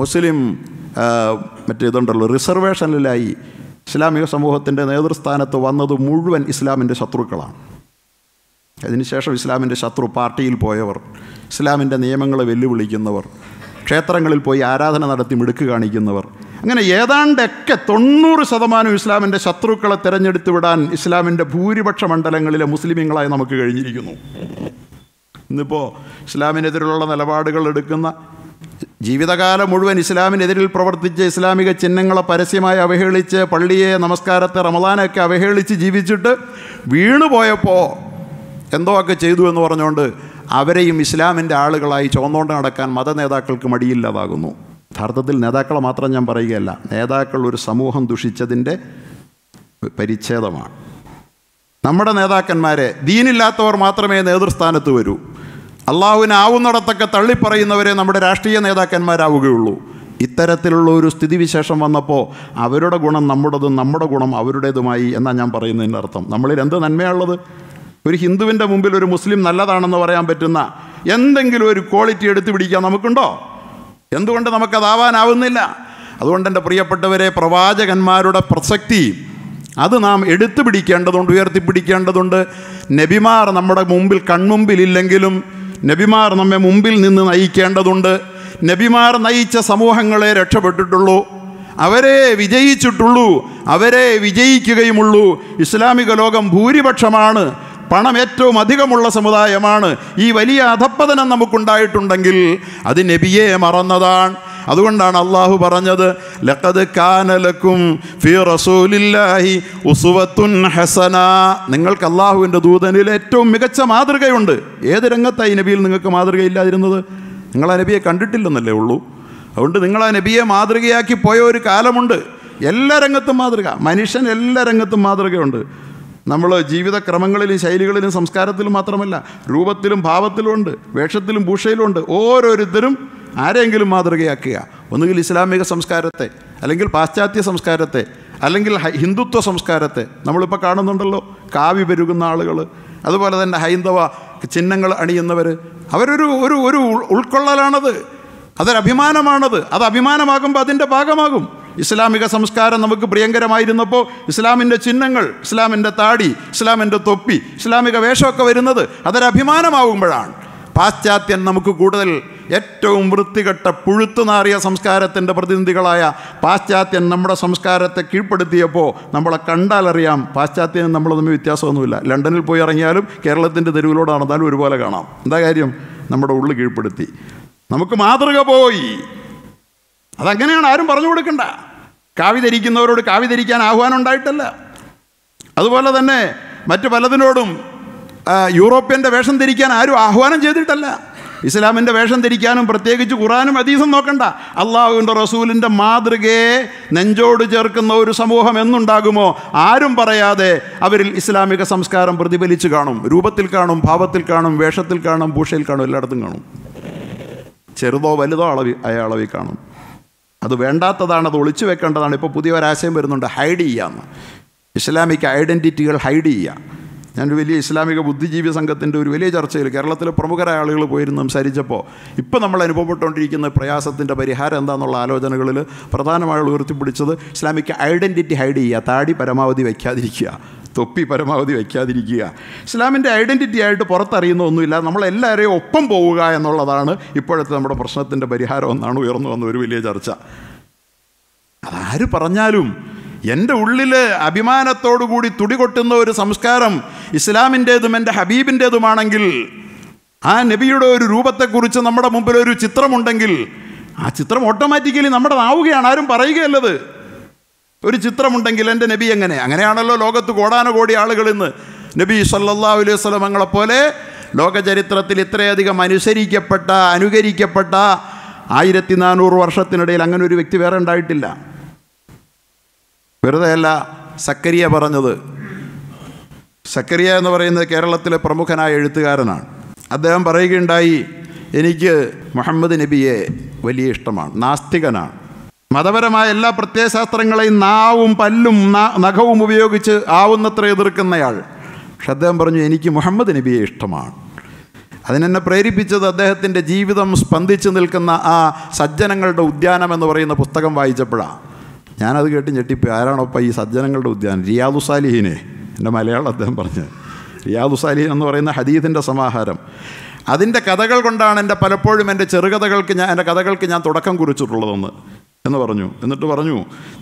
Speaker 1: മുസ്ലിം മറ്റേ ഇതുണ്ടല്ലോ റിസർവേഷനിലായി ഇസ്ലാമിക സമൂഹത്തിൻ്റെ നേതൃസ്ഥാനത്ത് വന്നത് മുഴുവൻ ഇസ്ലാമിൻ്റെ ശത്രുക്കളാണ് അതിനുശേഷം ഇസ്ലാമിൻ്റെ ശത്രു പാർട്ടിയിൽ പോയവർ ഇസ്ലാമിൻ്റെ നിയമങ്ങളെ വെല്ലുവിളിക്കുന്നവർ ക്ഷേത്രങ്ങളിൽ പോയി ആരാധന നടത്തി മിടുക്ക് കാണിക്കുന്നവർ അങ്ങനെ ഏതാണ്ടൊക്കെ തൊണ്ണൂറ് ശതമാനം ഇസ്ലാമിൻ്റെ ശത്രുക്കളെ തിരഞ്ഞെടുത്തു വിടാൻ ഇസ്ലാമിൻ്റെ ഭൂരിപക്ഷ മണ്ഡലങ്ങളിലെ മുസ്ലിമുകളായി നമുക്ക് കഴിഞ്ഞിരിക്കുന്നു ഇന്നിപ്പോൾ ഇസ്ലാമിനെതിരെയുള്ള നിലപാടുകൾ എടുക്കുന്ന ജീവിതകാലം മുഴുവൻ ഇസ്ലാമിനെതിരിൽ പ്രവർത്തിച്ച് ഇസ്ലാമിക ചിഹ്നങ്ങളെ പരസ്യമായി അവഹേളിച്ച് പള്ളിയെ നമസ്കാരത്തെ റമദാനൊക്കെ അവഹേളിച്ച് ജീവിച്ചിട്ട് വീണുപോയപ്പോൾ എന്തോ ഒക്കെ ചെയ്തു എന്ന് പറഞ്ഞുകൊണ്ട് അവരെയും ഇസ്ലാമിൻ്റെ ആളുകളായി ചുവന്നുകൊണ്ട് നടക്കാൻ മത നേതാക്കൾക്ക് മടിയില്ലാതാകുന്നു യഥാർത്ഥത്തിൽ നേതാക്കളെ മാത്രം ഞാൻ പറയുകയല്ല നേതാക്കൾ ഒരു സമൂഹം ദുഷിച്ചതിൻ്റെ പരിച്ഛേദമാണ് നമ്മുടെ നേതാക്കന്മാരെ ദീനില്ലാത്തവർ മാത്രമേ നേതൃസ്ഥാനത്ത് വരൂ അള്ളാഹുവിനാവുന്നിടത്തൊക്കെ തള്ളിപ്പറയുന്നവരെ നമ്മുടെ രാഷ്ട്രീയ നേതാക്കന്മാരാവുകയുള്ളൂ ഇത്തരത്തിലുള്ള ഒരു സ്ഥിതിവിശേഷം വന്നപ്പോൾ അവരുടെ ഗുണം നമ്മുടേതും നമ്മുടെ ഗുണം അവരുടേതുമായി എന്നാണ് ഞാൻ പറയുന്നതിൻ്റെ അർത്ഥം നമ്മളിൽ എന്ത് നന്മയാണുള്ളത് ഒരു ഹിന്ദുവിൻ്റെ മുമ്പിൽ ഒരു മുസ്ലിം നല്ലതാണെന്ന് പറയാൻ പറ്റുന്ന എന്തെങ്കിലും ഒരു ക്വാളിറ്റി എടുത്തു പിടിക്കാൻ നമുക്കുണ്ടോ എന്തുകൊണ്ട് നമുക്കതാവാനാവുന്നില്ല അതുകൊണ്ട് എൻ്റെ പ്രിയപ്പെട്ടവരെ പ്രവാചകന്മാരുടെ പ്രസക്തി അത് നാം എടുത്തു പിടിക്കേണ്ടതുണ്ട് ഉയർത്തിപ്പിടിക്കേണ്ടതുണ്ട് നബിമാർ നമ്മുടെ മുമ്പിൽ കൺമുമ്പിലില്ലെങ്കിലും നബിമാർ നമ്മെ മുമ്പിൽ നിന്ന് നയിക്കേണ്ടതുണ്ട് നബിമാർ നയിച്ച സമൂഹങ്ങളെ രക്ഷപ്പെട്ടിട്ടുള്ളൂ അവരെ വിജയിച്ചിട്ടുള്ളൂ അവരെ വിജയിക്കുകയുമുള്ളൂ ഇസ്ലാമിക ലോകം ഭൂരിപക്ഷമാണ് പണം ഏറ്റവും അധികമുള്ള സമുദായമാണ് ഈ വലിയ അധപ്പതനം നമുക്കുണ്ടായിട്ടുണ്ടെങ്കിൽ അത് നബിയെ മറന്നതാണ് അതുകൊണ്ടാണ് അള്ളാഹു പറഞ്ഞത് ലഖദ് കാനലക്കും ഫി റസൂലില്ലാഹി ഉസുവത്തുൻ ഹസന നിങ്ങൾക്ക് അള്ളാഹുവിൻ്റെ ദൂതനിൽ ഏറ്റവും മികച്ച മാതൃകയുണ്ട് ഏത് രംഗത്തായി നബിയിൽ നിങ്ങൾക്ക് മാതൃകയില്ലാതിരുന്നത് നിങ്ങൾ ആ നബിയെ കണ്ടിട്ടില്ലെന്നല്ലേ ഉള്ളൂ അതുകൊണ്ട് നിങ്ങൾ ആ നബിയെ മാതൃകയാക്കി പോയ ഒരു കാലമുണ്ട് എല്ലാ രംഗത്തും മാതൃക മനുഷ്യൻ എല്ലാ രംഗത്തും മാതൃകയുണ്ട് നമ്മൾ ജീവിതക്രമങ്ങളിലും ശൈലികളിലും സംസ്കാരത്തിലും മാത്രമല്ല രൂപത്തിലും ഭാവത്തിലും ഉണ്ട് വേഷത്തിലും ഭൂഷയിലും ഉണ്ട് ഓരോരുത്തരും ആരെങ്കിലും മാതൃകയാക്കുക ഒന്നുകിൽ ഇസ്ലാമിക സംസ്കാരത്തെ അല്ലെങ്കിൽ പാശ്ചാത്യ സംസ്കാരത്തെ അല്ലെങ്കിൽ ഹിന്ദുത്വ സംസ്കാരത്തെ നമ്മളിപ്പോൾ കാണുന്നുണ്ടല്ലോ കാവി പെരുകുന്ന ആളുകൾ അതുപോലെ തന്നെ ഹൈന്ദവ ചിഹ്നങ്ങൾ അണിയുന്നവർ അവരൊരു ഒരു ഒരു ഉൾക്കൊള്ളലാണത് അതൊരഭിമാനമാണത് അത് അഭിമാനമാകുമ്പോൾ അതിൻ്റെ ഭാഗമാകും ഇസ്ലാമിക സംസ്കാരം നമുക്ക് പ്രിയങ്കരമായിരുന്നപ്പോൾ ഇസ്ലാമിൻ്റെ ചിഹ്നങ്ങൾ ഇസ്ലാമിൻ്റെ താടി ഇസ്ലാമിൻ്റെ തൊപ്പി ഇസ്ലാമിക വേഷമൊക്കെ വരുന്നത് അതൊരഭിമാനമാകുമ്പോഴാണ് പാശ്ചാത്യൻ നമുക്ക് കൂടുതൽ ഏറ്റവും വൃത്തികെട്ട പുഴുത്തുനാറിയ സംസ്കാരത്തിൻ്റെ പ്രതിനിധികളായ പാശ്ചാത്യൻ നമ്മുടെ സംസ്കാരത്തെ കീഴ്പ്പെടുത്തിയപ്പോൾ നമ്മളെ കണ്ടാലറിയാം പാശ്ചാത്യനും നമ്മൾ തമ്മിൽ വ്യത്യാസമൊന്നുമില്ല ലണ്ടനിൽ പോയി ഇറങ്ങിയാലും കേരളത്തിൻ്റെ തെരുവിലൂടെ നടന്നാലും ഒരുപോലെ കാണാം എന്താ കാര്യം നമ്മുടെ ഉള്ളിൽ കീഴ്പ്പെടുത്തി നമുക്ക് മാതൃക പോയി അതങ്ങനെയാണ് ആരും പറഞ്ഞു കൊടുക്കണ്ട കാവി ധരിക്കുന്നവരോട് കാവി ധരിക്കാൻ ആഹ്വാനം ഉണ്ടായിട്ടല്ല അതുപോലെ തന്നെ മറ്റു പലതിനോടും യൂറോപ്യൻ്റെ വേഷം ധരിക്കാൻ ആരും ആഹ്വാനം ചെയ്തിട്ടല്ല ഇസ്ലാമിൻ്റെ വേഷം ധരിക്കാനും പ്രത്യേകിച്ച് ഖുറാനും അതീസും നോക്കണ്ട അള്ളാഹുവിൻ്റെ റസൂലിൻ്റെ മാതൃകയെ നെഞ്ചോട് ചേർക്കുന്ന ഒരു സമൂഹം എന്നുണ്ടാകുമോ ആരും പറയാതെ അവരിൽ ഇസ്ലാമിക സംസ്കാരം പ്രതിഫലിച്ച് കാണും രൂപത്തിൽ കാണും ഭാവത്തിൽ കാണും വേഷത്തിൽ കാണും ഭൂഷയിൽ കാണും എല്ലായിടത്തും കാണും ചെറുതോ വലുതോ അളവി അളവിൽ കാണും അത് വേണ്ടാത്തതാണ് അത് ഒളിച്ചു വെക്കേണ്ടതാണ് ഇപ്പോൾ ഒരാശയം വരുന്നുണ്ട് ഹൈഡ് ചെയ്യാമെന്ന് ഇസ്ലാമിക് ഐഡൻറ്റിറ്റികൾ ഹൈഡ് ചെയ്യാം ഞാനൊരു വലിയ ഇസ്ലാമിക ബുദ്ധിജീവി സംഘത്തിൻ്റെ ഒരു വലിയ ചർച്ചയിൽ കേരളത്തിലെ പ്രമുഖരായ ആളുകൾ പോയിരുന്നു സംസാരിച്ചപ്പോൾ ഇപ്പോൾ നമ്മൾ അനുഭവപ്പെട്ടുകൊണ്ടിരിക്കുന്ന പ്രയാസത്തിൻ്റെ പരിഹാരം എന്താണെന്നുള്ള ആലോചനകളിൽ പ്രധാനമായുള്ള ഉയർത്തിപ്പിടിച്ചത് ഇസ്ലാമിക് ഐഡൻറ്റിറ്റി ഹൈഡ് ചെയ്യുക താടി പരമാവധി വയ്ക്കാതിരിക്കുക തൊപ്പി പരമാവധി വയ്ക്കാതിരിക്കുക ഇസ്ലാമിൻ്റെ ഐഡൻറ്റിറ്റി ആയിട്ട് പുറത്തറിയുന്ന ഒന്നുമില്ല നമ്മളെല്ലാവരെയും ഒപ്പം പോവുക എന്നുള്ളതാണ് ഇപ്പോഴത്തെ നമ്മുടെ പ്രശ്നത്തിൻ്റെ പരിഹാരം എന്നാണ് ഉയർന്നു വന്ന ഒരു വലിയ ചർച്ച അതാര് പറഞ്ഞാലും എൻ്റെ ഉള്ളിൽ അഭിമാനത്തോടുകൂടി തുടികൊട്ടുന്ന ഒരു സംസ്കാരം ഇസ്ലാമിൻ്റേതും എൻ്റെ ഹബീബിൻ്റേതുമാണെങ്കിൽ ആ നബിയുടെ ഒരു രൂപത്തെക്കുറിച്ച് നമ്മുടെ മുമ്പിൽ ഒരു ചിത്രമുണ്ടെങ്കിൽ ആ ചിത്രം ഓട്ടോമാറ്റിക്കലി ആവുകയാണ് ആരും പറയുകയല്ലത് ഒരു ചിത്രമുണ്ടെങ്കിൽ എൻ്റെ നബി എങ്ങനെ അങ്ങനെയാണല്ലോ ലോകത്ത് കോടി ആളുകൾ ഇന്ന് നബി സല്ലാ അലൈഹി സ്വലമങ്ങളെപ്പോലെ ലോകചരിത്രത്തിൽ ഇത്രയധികം അനുസരിക്കപ്പെട്ട അനുകരിക്കപ്പെട്ട ആയിരത്തി നാനൂറ് വർഷത്തിനിടയിൽ അങ്ങനെ ഒരു വ്യക്തി വേറെ ഉണ്ടായിട്ടില്ല വെറുതെയല്ല സക്കരിയ പറഞ്ഞത് സക്കരിയ എന്ന് പറയുന്നത് കേരളത്തിലെ പ്രമുഖനായ എഴുത്തുകാരനാണ് അദ്ദേഹം പറയുകയുണ്ടായി എനിക്ക് മുഹമ്മദ് നബിയെ വലിയ ഇഷ്ടമാണ് നാസ്തികനാണ് മതപരമായ എല്ലാ പ്രത്യയശാസ്ത്രങ്ങളെയും നാവും പല്ലും നഖവും ഉപയോഗിച്ച് ആവുന്നത്ര എതിർക്കുന്നയാൾ പക്ഷെ അദ്ദേഹം പറഞ്ഞു എനിക്ക് മുഹമ്മദ് നബിയെ ഇഷ്ടമാണ് അതിനെന്നെ പ്രേരിപ്പിച്ചത് അദ്ദേഹത്തിൻ്റെ ജീവിതം സ്പന്ദിച്ചു നിൽക്കുന്ന ആ സജ്ജനങ്ങളുടെ ഉദ്യാനം എന്ന് പറയുന്ന പുസ്തകം വായിച്ചപ്പോഴാണ് ഞാനത് കേട്ട് ഞെട്ടിപ്പോയി ആരാണോപ്പം ഈ സജ്ജനങ്ങളുടെ ഉദ്യാനം റിയാദുസാലിഹിനെ എൻ്റെ മലയാളം അദ്ദേഹം പറഞ്ഞത് റിയാദുസാലിഹിൻ എന്ന് പറയുന്ന ഹദീദിൻ്റെ സമാഹാരം അതിൻ്റെ കഥകൾ കൊണ്ടാണ് എൻ്റെ പലപ്പോഴും എൻ്റെ ചെറുകഥകൾക്ക് ഞാൻ എൻ്റെ കഥകൾക്ക് ഞാൻ തുടക്കം കുറിച്ചിട്ടുള്ളതെന്ന് എന്ന് പറഞ്ഞു എന്നിട്ട് പറഞ്ഞു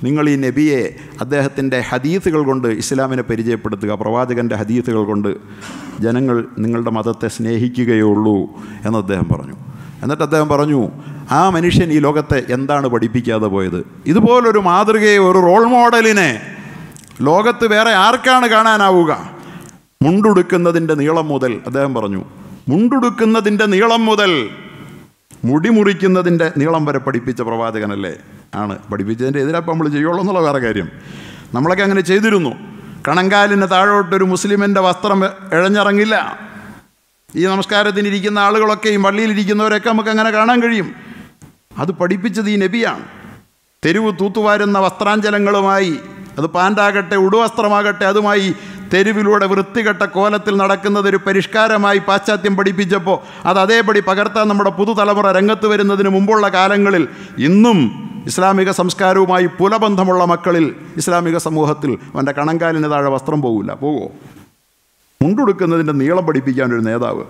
Speaker 1: നിങ്ങൾ ഈ നബിയെ അദ്ദേഹത്തിൻ്റെ ഹദീസുകൾ കൊണ്ട് ഇസ്ലാമിനെ പരിചയപ്പെടുത്തുക പ്രവാചകൻ്റെ ഹദീസുകൾ കൊണ്ട് ജനങ്ങൾ നിങ്ങളുടെ മതത്തെ സ്നേഹിക്കുകയുള്ളൂ എന്ന് അദ്ദേഹം പറഞ്ഞു എന്നിട്ട് അദ്ദേഹം പറഞ്ഞു ആ മനുഷ്യൻ ഈ ലോകത്തെ എന്താണ് പഠിപ്പിക്കാതെ പോയത് ഇതുപോലൊരു മാതൃകയെ ഒരു റോൾ മോഡലിനെ ലോകത്ത് വേറെ ആർക്കാണ് കാണാനാവുക മുണ്ടുടുക്കുന്നതിൻ്റെ നീളം മുതൽ അദ്ദേഹം പറഞ്ഞു മുണ്ടുടുക്കുന്നതിൻ്റെ നീളം മുതൽ മുടി മുറിക്കുന്നതിൻ്റെ നീളം വരെ പഠിപ്പിച്ച പ്രവാചകനല്ലേ ആണ് പഠിപ്പിച്ചതിൻ്റെ എതിരപ്പം നമ്മൾ ചെയ്യുള്ളൂ എന്നുള്ള വേറെ കാര്യം നമ്മളൊക്കെ അങ്ങനെ ചെയ്തിരുന്നു കണങ്കാലിന് താഴോട്ടൊരു മുസ്ലിമിൻ്റെ വസ്ത്രം ഇഴഞ്ഞിറങ്ങില്ല ഈ നമസ്കാരത്തിനിരിക്കുന്ന ആളുകളൊക്കെയും പള്ളിയിലിരിക്കുന്നവരൊക്കെ നമുക്ക് അങ്ങനെ കാണാൻ കഴിയും അത് പഠിപ്പിച്ചത് ഈ നബിയാണ് തെരുവ് തൂത്തുവാരുന്ന വസ്ത്രാഞ്ചലങ്ങളുമായി അത് പാൻ്റാകട്ടെ ഉടുവസ്ത്രമാകട്ടെ അതുമായി തെരുവിലൂടെ വൃത്തികെട്ട കോലത്തിൽ നടക്കുന്നത് ഒരു പരിഷ്കാരമായി പാശ്ചാത്യം പഠിപ്പിച്ചപ്പോൾ അത് അതേപടി പകർത്താൻ നമ്മുടെ പുതുതലമുറ രംഗത്ത് വരുന്നതിന് മുമ്പുള്ള കാലങ്ങളിൽ ഇന്നും ഇസ്ലാമിക സംസ്കാരവുമായി പുലബന്ധമുള്ള മക്കളിൽ ഇസ്ലാമിക സമൂഹത്തിൽ അവൻ്റെ കണങ്കാലിന് താഴെ വസ്ത്രം പോകില്ല പോകുമോ മുണ്ടുടുക്കുന്നതിൻ്റെ നീളം പഠിപ്പിക്കാൻ ഒരു നേതാവ്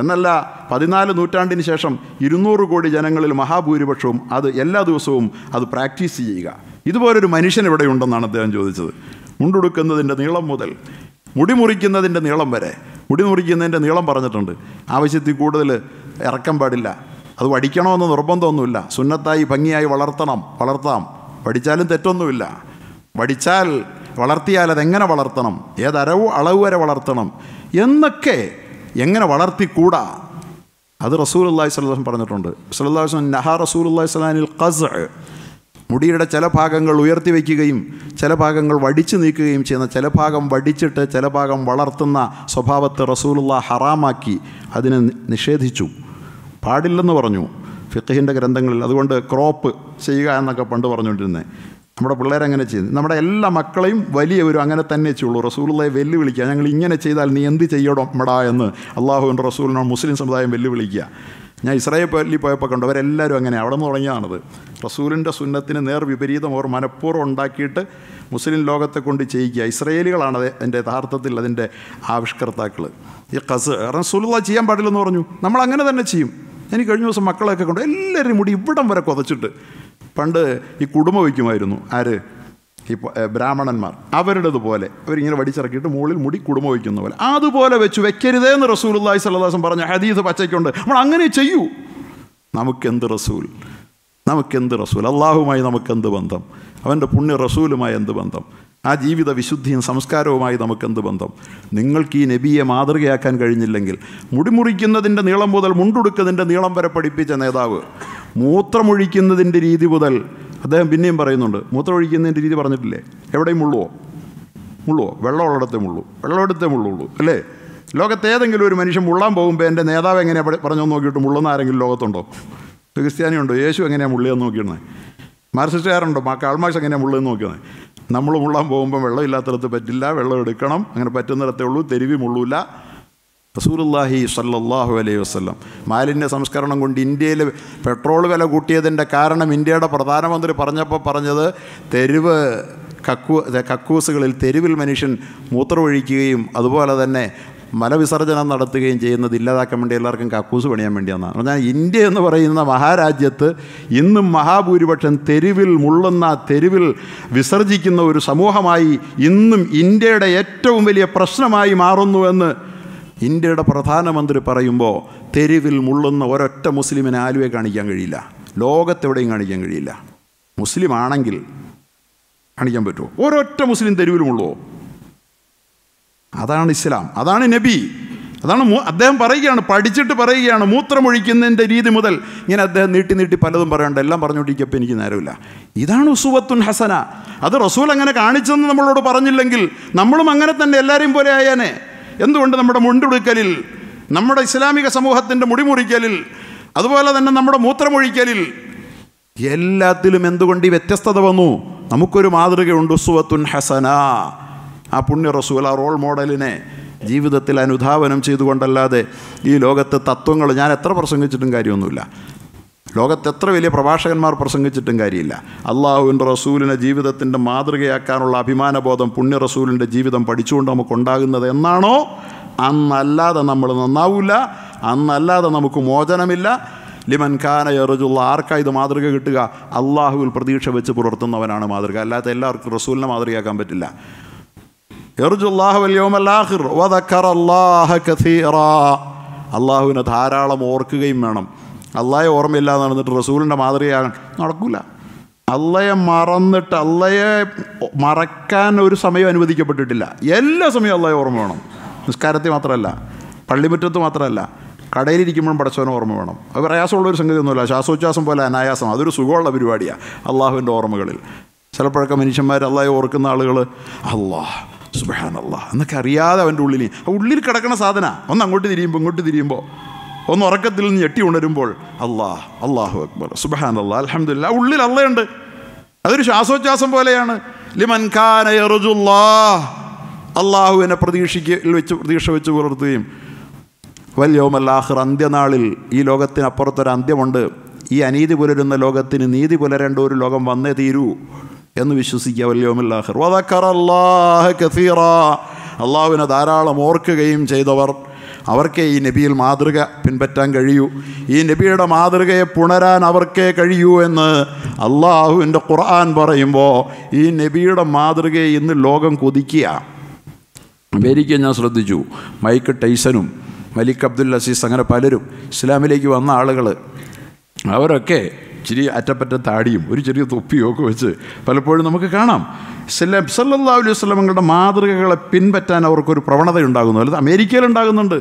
Speaker 1: എന്നല്ല പതിനാല് നൂറ്റാണ്ടിന് ശേഷം ഇരുന്നൂറ് കോടി ജനങ്ങളിൽ മഹാഭൂരിപക്ഷവും അത് എല്ലാ ദിവസവും അത് പ്രാക്ടീസ് ചെയ്യുക ഇതുപോലൊരു മനുഷ്യൻ ഇവിടെ ഉണ്ടെന്നാണ് അദ്ദേഹം ചോദിച്ചത് മുണ്ടുടുക്കുന്നതിൻ്റെ നീളം മുതൽ മുടി മുറിക്കുന്നതിൻ്റെ നീളം വരെ മുടി മുറിക്കുന്നതിൻ്റെ നീളം പറഞ്ഞിട്ടുണ്ട് ആവശ്യത്തിൽ കൂടുതൽ ഇറക്കം പാടില്ല അത് വടിക്കണമെന്ന് നിർബന്ധമൊന്നുമില്ല സുന്നത്തായി ഭംഗിയായി വളർത്തണം വളർത്താം വടിച്ചാലും തെറ്റൊന്നുമില്ല വടിച്ചാൽ വളർത്തിയാൽ അതെങ്ങനെ വളർത്തണം ഏതരവ് അളവ് വരെ വളർത്തണം എന്നൊക്കെ എങ്ങനെ വളർത്തിക്കൂടാ അത് റസൂൽ അള്ളാഹി സ്വലം പറഞ്ഞിട്ടുണ്ട് സല്ലാഹു വസ്ലം നഹ റസൂൽ അള്ളാഹി സ്വലാനിൽ ഖസ് മുടിയുടെ ചില ഭാഗങ്ങൾ ഉയർത്തി വയ്ക്കുകയും ചില ഭാഗങ്ങൾ വടിച്ചു നീക്കുകയും ചെയ്യുന്ന ചില ഭാഗം വടിച്ചിട്ട് ചില ഭാഗം വളർത്തുന്ന സ്വഭാവത്തെ റസൂലുള്ള ഹറാമാക്കി അതിനെ നിഷേധിച്ചു പാടില്ലെന്ന് പറഞ്ഞു ഫിഖിൻ്റെ ഗ്രന്ഥങ്ങളിൽ അതുകൊണ്ട് ക്രോപ്പ് ചെയ്യുക എന്നൊക്കെ പണ്ട് പറഞ്ഞുകൊണ്ടിരുന്നത് നമ്മുടെ പിള്ളേരങ്ങനെ ചെയ്തു നമ്മുടെ എല്ലാ മക്കളെയും ഒരു അങ്ങനെ തന്നെ ചെയ്യുള്ളൂ റസൂലുള്ളയെ വെല്ലുവിളിക്കുക ഞങ്ങൾ ഇങ്ങനെ ചെയ്താൽ നീ എന്ത് ചെയ്യണം മടാ എന്ന് അള്ളാഹുവിൻ്റെ റസൂലിനോട് മുസ്ലിം സമുദായം വെല്ലുവിളിക്കുക ഞാൻ ഇസ്രായേലി പോയപ്പോൾ കണ്ടു അവരെല്ലാവരും അങ്ങനെ അവിടെ നിന്ന് തുടങ്ങിയതാണത് റസൂലിൻ്റെ സുന്നത്തിന് നേർ വിപരീതം അവർ മനഃപൂർവ്വം ഉണ്ടാക്കിയിട്ട് മുസ്ലിം ലോകത്തെ കൊണ്ട് ചെയ്യിക്കുക ഇസ്രയേലികളാണ് അതിൻ്റെ യഥാർത്ഥത്തിൽ അതിൻ്റെ ആവിഷ്കർത്താക്കൾ ഈ കസ് കാരണം ചെയ്യാൻ പാടില്ലെന്ന് പറഞ്ഞു നമ്മൾ അങ്ങനെ തന്നെ ചെയ്യും എനിക്ക് കഴിഞ്ഞ ദിവസം മക്കളെയൊക്കെ കൊണ്ട് എല്ലാവരും മുടി ഇവിടം വരെ കൊതച്ചിട്ട് പണ്ട് ഈ കുടുംബ വയ്ക്കുമായിരുന്നു ആര് ഈ ബ്രാഹ്മണന്മാർ അവരുടേതുപോലെ അവരിങ്ങനെ വടിച്ചിറക്കിയിട്ട് മുകളിൽ മുടി കുടുംബം വയ്ക്കുന്ന പോലെ അതുപോലെ വെച്ച് വെക്കരുതേന്ന് എന്ന് റസൂലുല്ലാഹി സല്ലാസം പറഞ്ഞു ഹദീസ് പച്ചയ്ക്കുണ്ട് നമ്മൾ അങ്ങനെ ചെയ്യൂ നമുക്കെന്ത് റസൂൽ നമുക്കെന്ത് റസൂൽ അള്ളാഹുമായി നമുക്കെന്ത് ബന്ധം അവൻ്റെ പുണ്യ റസൂലുമായി എന്ത് ബന്ധം ആ ജീവിത വിശുദ്ധിയും സംസ്കാരവുമായി നമുക്കെന്ത് ബന്ധം നിങ്ങൾക്ക് ഈ നബിയെ മാതൃകയാക്കാൻ കഴിഞ്ഞില്ലെങ്കിൽ മുടിമുറിക്കുന്നതിൻ്റെ നീളം മുതൽ മുണ്ടുടുക്കുന്നതിൻ്റെ നീളം വരെ പഠിപ്പിച്ച നേതാവ് മൂത്രമൊഴിക്കുന്നതിൻ്റെ രീതി മുതൽ അദ്ദേഹം പിന്നെയും പറയുന്നുണ്ട് മൂത്രമൊഴിക്കുന്നതിൻ്റെ രീതി പറഞ്ഞിട്ടില്ലേ എവിടെയും മുള്ളുവോ മുള്ളുവോ വെള്ളമുള്ളിടത്തെ മുള്ളൂ വെള്ളമെടുത്തേ മുള്ളുള്ളൂ അല്ലേ ലോകത്തേതെങ്കിലും ഒരു മനുഷ്യൻ മുള്ളാൻ പോകുമ്പോൾ എൻ്റെ നേതാവ് എങ്ങനെയാണ് പറഞ്ഞു നോക്കിയിട്ട് മുള്ളുന്ന ആരെങ്കിലും ലോകത്തുണ്ടോ ക്രിസ്ത്യാനി ഉണ്ടോ യേശു എങ്ങനെയാണ് മുള്ളിയെന്ന് നോക്കിയിരുന്നത് മാർസിസ്റ്റുകാരുണ്ടോ മാ കാൾമാർക്സ് എങ്ങനെയാണ് മുള്ളിയെന്ന് നോക്കിയത് നമ്മൾ മുള്ളാൻ പോകുമ്പോൾ ഇല്ലാത്തടത്ത് പറ്റില്ല വെള്ളം എടുക്കണം അങ്ങനെ പറ്റുന്നിടത്തേ ഉള്ളൂ തെരുവി മുള്ളൂല റസൂലുല്ലാഹി സല്ലാഹു അലൈഹി വസ്ലം മാലിന്യ സംസ്കരണം കൊണ്ട് ഇന്ത്യയിൽ പെട്രോൾ വില കൂട്ടിയതിൻ്റെ കാരണം ഇന്ത്യയുടെ പ്രധാനമന്ത്രി പറഞ്ഞപ്പോൾ പറഞ്ഞത് തെരുവ് കക്കൂ കക്കൂസുകളിൽ തെരുവിൽ മനുഷ്യൻ മൂത്രമൊഴിക്കുകയും അതുപോലെ തന്നെ മലവിസർജനം നടത്തുകയും ചെയ്യുന്നത് ഇല്ലാതാക്കാൻ വേണ്ടി എല്ലാവർക്കും കക്കൂസ് പണിയാൻ വേണ്ടിയാണ് പറഞ്ഞാൽ ഇന്ത്യ എന്ന് പറയുന്ന മഹാരാജ്യത്ത് ഇന്നും മഹാഭൂരിപക്ഷം തെരുവിൽ മുള്ളുന്ന തെരുവിൽ വിസർജിക്കുന്ന ഒരു സമൂഹമായി ഇന്നും ഇന്ത്യയുടെ ഏറ്റവും വലിയ പ്രശ്നമായി മാറുന്നുവെന്ന് ഇന്ത്യയുടെ പ്രധാനമന്ത്രി പറയുമ്പോൾ തെരുവിൽ മുള്ളുന്ന ഒരൊറ്റ മുസ്ലിമിനെ ആലുവെ കാണിക്കാൻ കഴിയില്ല ലോകത്തെവിടെയും കാണിക്കാൻ കഴിയില്ല മുസ്ലിം ആണെങ്കിൽ കാണിക്കാൻ പറ്റുമോ ഒരൊറ്റ മുസ്ലിം തെരുവിൽ അതാണ് ഇസ്ലാം അതാണ് നബി അതാണ് അദ്ദേഹം പറയുകയാണ് പഠിച്ചിട്ട് പറയുകയാണ് മൂത്രമൊഴിക്കുന്നതിൻ്റെ രീതി മുതൽ ഇങ്ങനെ അദ്ദേഹം നീട്ടി നീട്ടി പലതും പറയാണ്ട് എല്ലാം പറഞ്ഞുകൊണ്ടിരിക്കപ്പോൾ എനിക്ക് നേരമില്ല ഇതാണ് ഉസുവത്തുൻ ഹസന അത് റസൂൽ അങ്ങനെ കാണിച്ചെന്ന് നമ്മളോട് പറഞ്ഞില്ലെങ്കിൽ നമ്മളും അങ്ങനെ തന്നെ എല്ലാവരെയും പോലെ ആയാനേ എന്തുകൊണ്ട് നമ്മുടെ മുണ്ടുടുക്കലിൽ നമ്മുടെ ഇസ്ലാമിക സമൂഹത്തിൻ്റെ മുടിമുറിക്കലിൽ അതുപോലെ തന്നെ നമ്മുടെ മൂത്രമൊഴിക്കലിൽ എല്ലാത്തിലും എന്തുകൊണ്ട് ഈ വ്യത്യസ്തത വന്നു നമുക്കൊരു മാതൃകയുണ്ട് സുവത്തുൻ ഹസന ആ പുണ്യ റസൂൽ ആ റോൾ മോഡലിനെ ജീവിതത്തിൽ അനുധാവനം ചെയ്തുകൊണ്ടല്ലാതെ ഈ ലോകത്തെ തത്വങ്ങൾ ഞാൻ എത്ര പ്രസംഗിച്ചിട്ടും കാര്യമൊന്നുമില്ല ലോകത്ത് എത്ര വലിയ പ്രഭാഷകന്മാർ പ്രസംഗിച്ചിട്ടും കാര്യമില്ല അള്ളാഹുവിൻ്റെ റസൂലിനെ ജീവിതത്തിൻ്റെ മാതൃകയാക്കാനുള്ള അഭിമാനബോധം പുണ്യ റസൂലിൻ്റെ ജീവിതം പഠിച്ചുകൊണ്ട് ഉണ്ടാകുന്നത് എന്നാണോ അന്നല്ലാതെ നമ്മൾ നന്നാവില്ല അന്നല്ലാതെ നമുക്ക് മോചനമില്ല ലിമൻ ഖാന എറുജുള്ള ആർക്കാ ഇത് മാതൃക കിട്ടുക അള്ളാഹുവിൽ പ്രതീക്ഷ വെച്ച് പുലർത്തുന്നവനാണ് മാതൃക അല്ലാത്ത എല്ലാവർക്കും റസൂലിനെ മാതൃകയാക്കാൻ പറ്റില്ല അള്ളാഹുവിനെ ധാരാളം ഓർക്കുകയും വേണം അള്ളയെ ഓർമ്മയില്ലാതെ നടന്നിട്ട് റസൂലിൻ്റെ മാതൃകയാകാൻ നടക്കില്ല അള്ളയെ മറന്നിട്ട് അള്ളയെ മറക്കാൻ ഒരു സമയം അനുവദിക്കപ്പെട്ടിട്ടില്ല എല്ലാ സമയവും അള്ളയെ ഓർമ്മ വേണം നിസ്കാരത്തിൽ മാത്രമല്ല പള്ളിമുറ്റത്ത് മാത്രമല്ല കടയിലിരിക്കുമ്പോഴും പഠിച്ചവനെ ഓർമ്മ വേണം അത് പ്രയാസമുള്ളൊരു ഒന്നുമില്ല ശ്വാസോച്ഛ്വാസം പോലെ അനായാസം അതൊരു സുഖമുള്ള പരിപാടിയാണ് അള്ളാഹുവിൻ്റെ ഓർമ്മകളിൽ ചിലപ്പോഴൊക്കെ മനുഷ്യന്മാർ അള്ളാഹെ ഓർക്കുന്ന ആളുകൾ അള്ളാഹ് സുബാൻ അള്ളാഹ് എന്നൊക്കെ അറിയാതെ അവൻ്റെ ഉള്ളിൽ ഉള്ളിൽ കിടക്കുന്ന സാധന ഒന്ന് അങ്ങോട്ട് തിരിയുമ്പോൾ ഇങ്ങോട്ട് തിരിയുമ്പോൾ ഒന്ന് ഉറക്കത്തിൽ നിന്ന് ഞെട്ടി ഉണരുമ്പോൾ അള്ളാഹ് അള്ളാഹു അക്ബർ സുബഹാൻ അള്ളാഹ് അലഹമില്ല ഉള്ളിൽ അള്ളയുണ്ട് അതൊരു ശ്വാസോച്ഛാസം പോലെയാണ് ലിമൻ ഖാന അള്ളാഹുവിനെ പ്രതീക്ഷയ്ക്ക് വെച്ച് പ്രതീക്ഷ വെച്ച് പുലർത്തുകയും വല്യോമല്ലാഹർ അന്ത്യനാളിൽ ഈ ലോകത്തിനപ്പുറത്തൊരു അന്ത്യമുണ്ട് ഈ അനീതി പുലരുന്ന ലോകത്തിന് നീതി പുലരേണ്ട ഒരു ലോകം വന്നേ തീരൂ എന്ന് വിശ്വസിക്കുക വല്യോമല്ലാഹർ അള്ളാഹുവിനെ ധാരാളം ഓർക്കുകയും ചെയ്തവർ അവർക്കേ ഈ നബിയിൽ മാതൃക പിൻപറ്റാൻ കഴിയൂ ഈ നബിയുടെ മാതൃകയെ പുണരാൻ അവർക്കേ കഴിയൂ എന്ന് അള്ളാഹുവിൻ്റെ ഖുർആൻ പറയുമ്പോൾ ഈ നബിയുടെ മാതൃകയെ ഇന്ന് ലോകം കൊതിക്കുക അമേരിക്ക ഞാൻ ശ്രദ്ധിച്ചു മൈക്ക് ടൈസനും മലിക് അബ്ദുൽ അസീസ് അങ്ങനെ പലരും ഇസ്ലാമിലേക്ക് വന്ന ആളുകൾ അവരൊക്കെ ഇച്ചിരി അറ്റപ്പറ്റ താടിയും ഒരു ചെറിയ തൊപ്പിയും ഒക്കെ വെച്ച് പലപ്പോഴും നമുക്ക് കാണാം സല്ലാം സല്ലാ അലൈഹി വസ്ലമങ്ങളുടെ മാതൃകകളെ പിൻപറ്റാൻ അവർക്കൊരു പ്രവണത ഉണ്ടാകുന്നു അല്ലെങ്കിൽ അമേരിക്കയിൽ ഉണ്ടാകുന്നുണ്ട്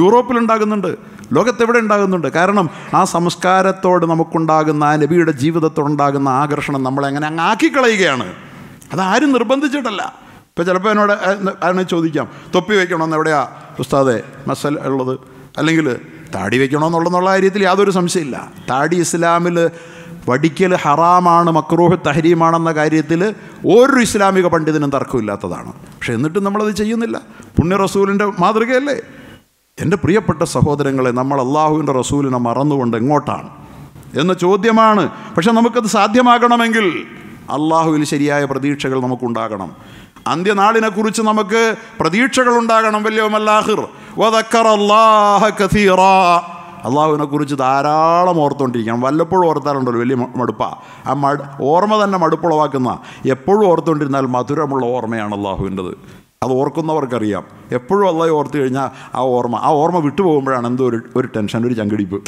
Speaker 1: യൂറോപ്പിൽ ഉണ്ടാകുന്നുണ്ട് ലോകത്തെവിടെ ഉണ്ടാകുന്നുണ്ട് കാരണം ആ സംസ്കാരത്തോട് നമുക്കുണ്ടാകുന്ന ആ നബിയുടെ ജീവിതത്തോടുണ്ടാകുന്ന ആകർഷണം നമ്മളെങ്ങനെ അങ്ങ് ആക്കിക്കളയുകയാണ് അതാരും നിർബന്ധിച്ചിട്ടല്ല ഇപ്പോൾ ചിലപ്പോൾ എന്നോട് ആണെങ്കിൽ ചോദിക്കാം തൊപ്പി വയ്ക്കണമെന്ന് എവിടെയാ ഉസ്താദെ മസൽ ഉള്ളത് അല്ലെങ്കിൽ താടി വെക്കണമെന്നുള്ളെന്നുള്ള കാര്യത്തിൽ യാതൊരു സംശയമില്ല താടി ഇസ്ലാമിൽ വടിക്കൽ ഹറാമാണ് മക്രൂഹ് തഹരീമാണെന്ന കാര്യത്തിൽ ഒരു ഇസ്ലാമിക പണ്ഡിതനും തർക്കമില്ലാത്തതാണ് പക്ഷെ എന്നിട്ടും നമ്മളത് ചെയ്യുന്നില്ല പുണ്യ റസൂലിൻ്റെ മാതൃകയല്ലേ എൻ്റെ പ്രിയപ്പെട്ട സഹോദരങ്ങളെ നമ്മൾ അള്ളാഹുവിൻ്റെ റസൂലിനെ മറന്നുകൊണ്ട് എങ്ങോട്ടാണ് എന്ന ചോദ്യമാണ് പക്ഷെ നമുക്കത് സാധ്യമാകണമെങ്കിൽ അള്ളാഹുവിൽ ശരിയായ പ്രതീക്ഷകൾ നമുക്കുണ്ടാകണം അന്ത്യനാളിനെ കുറിച്ച് നമുക്ക് പ്രതീക്ഷകളുണ്ടാകണം വല്യോ മല്ലാഹിർ അള്ളാഹുവിനെ കുറിച്ച് ധാരാളം ഓർത്തുകൊണ്ടിരിക്കണം വല്ലപ്പോഴും ഓർത്താറുണ്ടല്ലോ വലിയ മടുപ്പ ആ മട ഓർമ്മ തന്നെ മടുപ്പുളവാക്കുന്ന എപ്പോഴും ഓർത്തുകൊണ്ടിരുന്നാൽ മധുരമുള്ള ഓർമ്മയാണ് അള്ളാഹുവിൻ്റെത് അത് ഓർക്കുന്നവർക്കറിയാം എപ്പോഴും അള്ളാഹു ഓർത്തു കഴിഞ്ഞാൽ ആ ഓർമ്മ ആ ഓർമ്മ വിട്ടുപോകുമ്പോഴാണ് എന്തോ ഒരു ഒരു ടെൻഷൻ ഒരു ചങ്കടിപ്പ്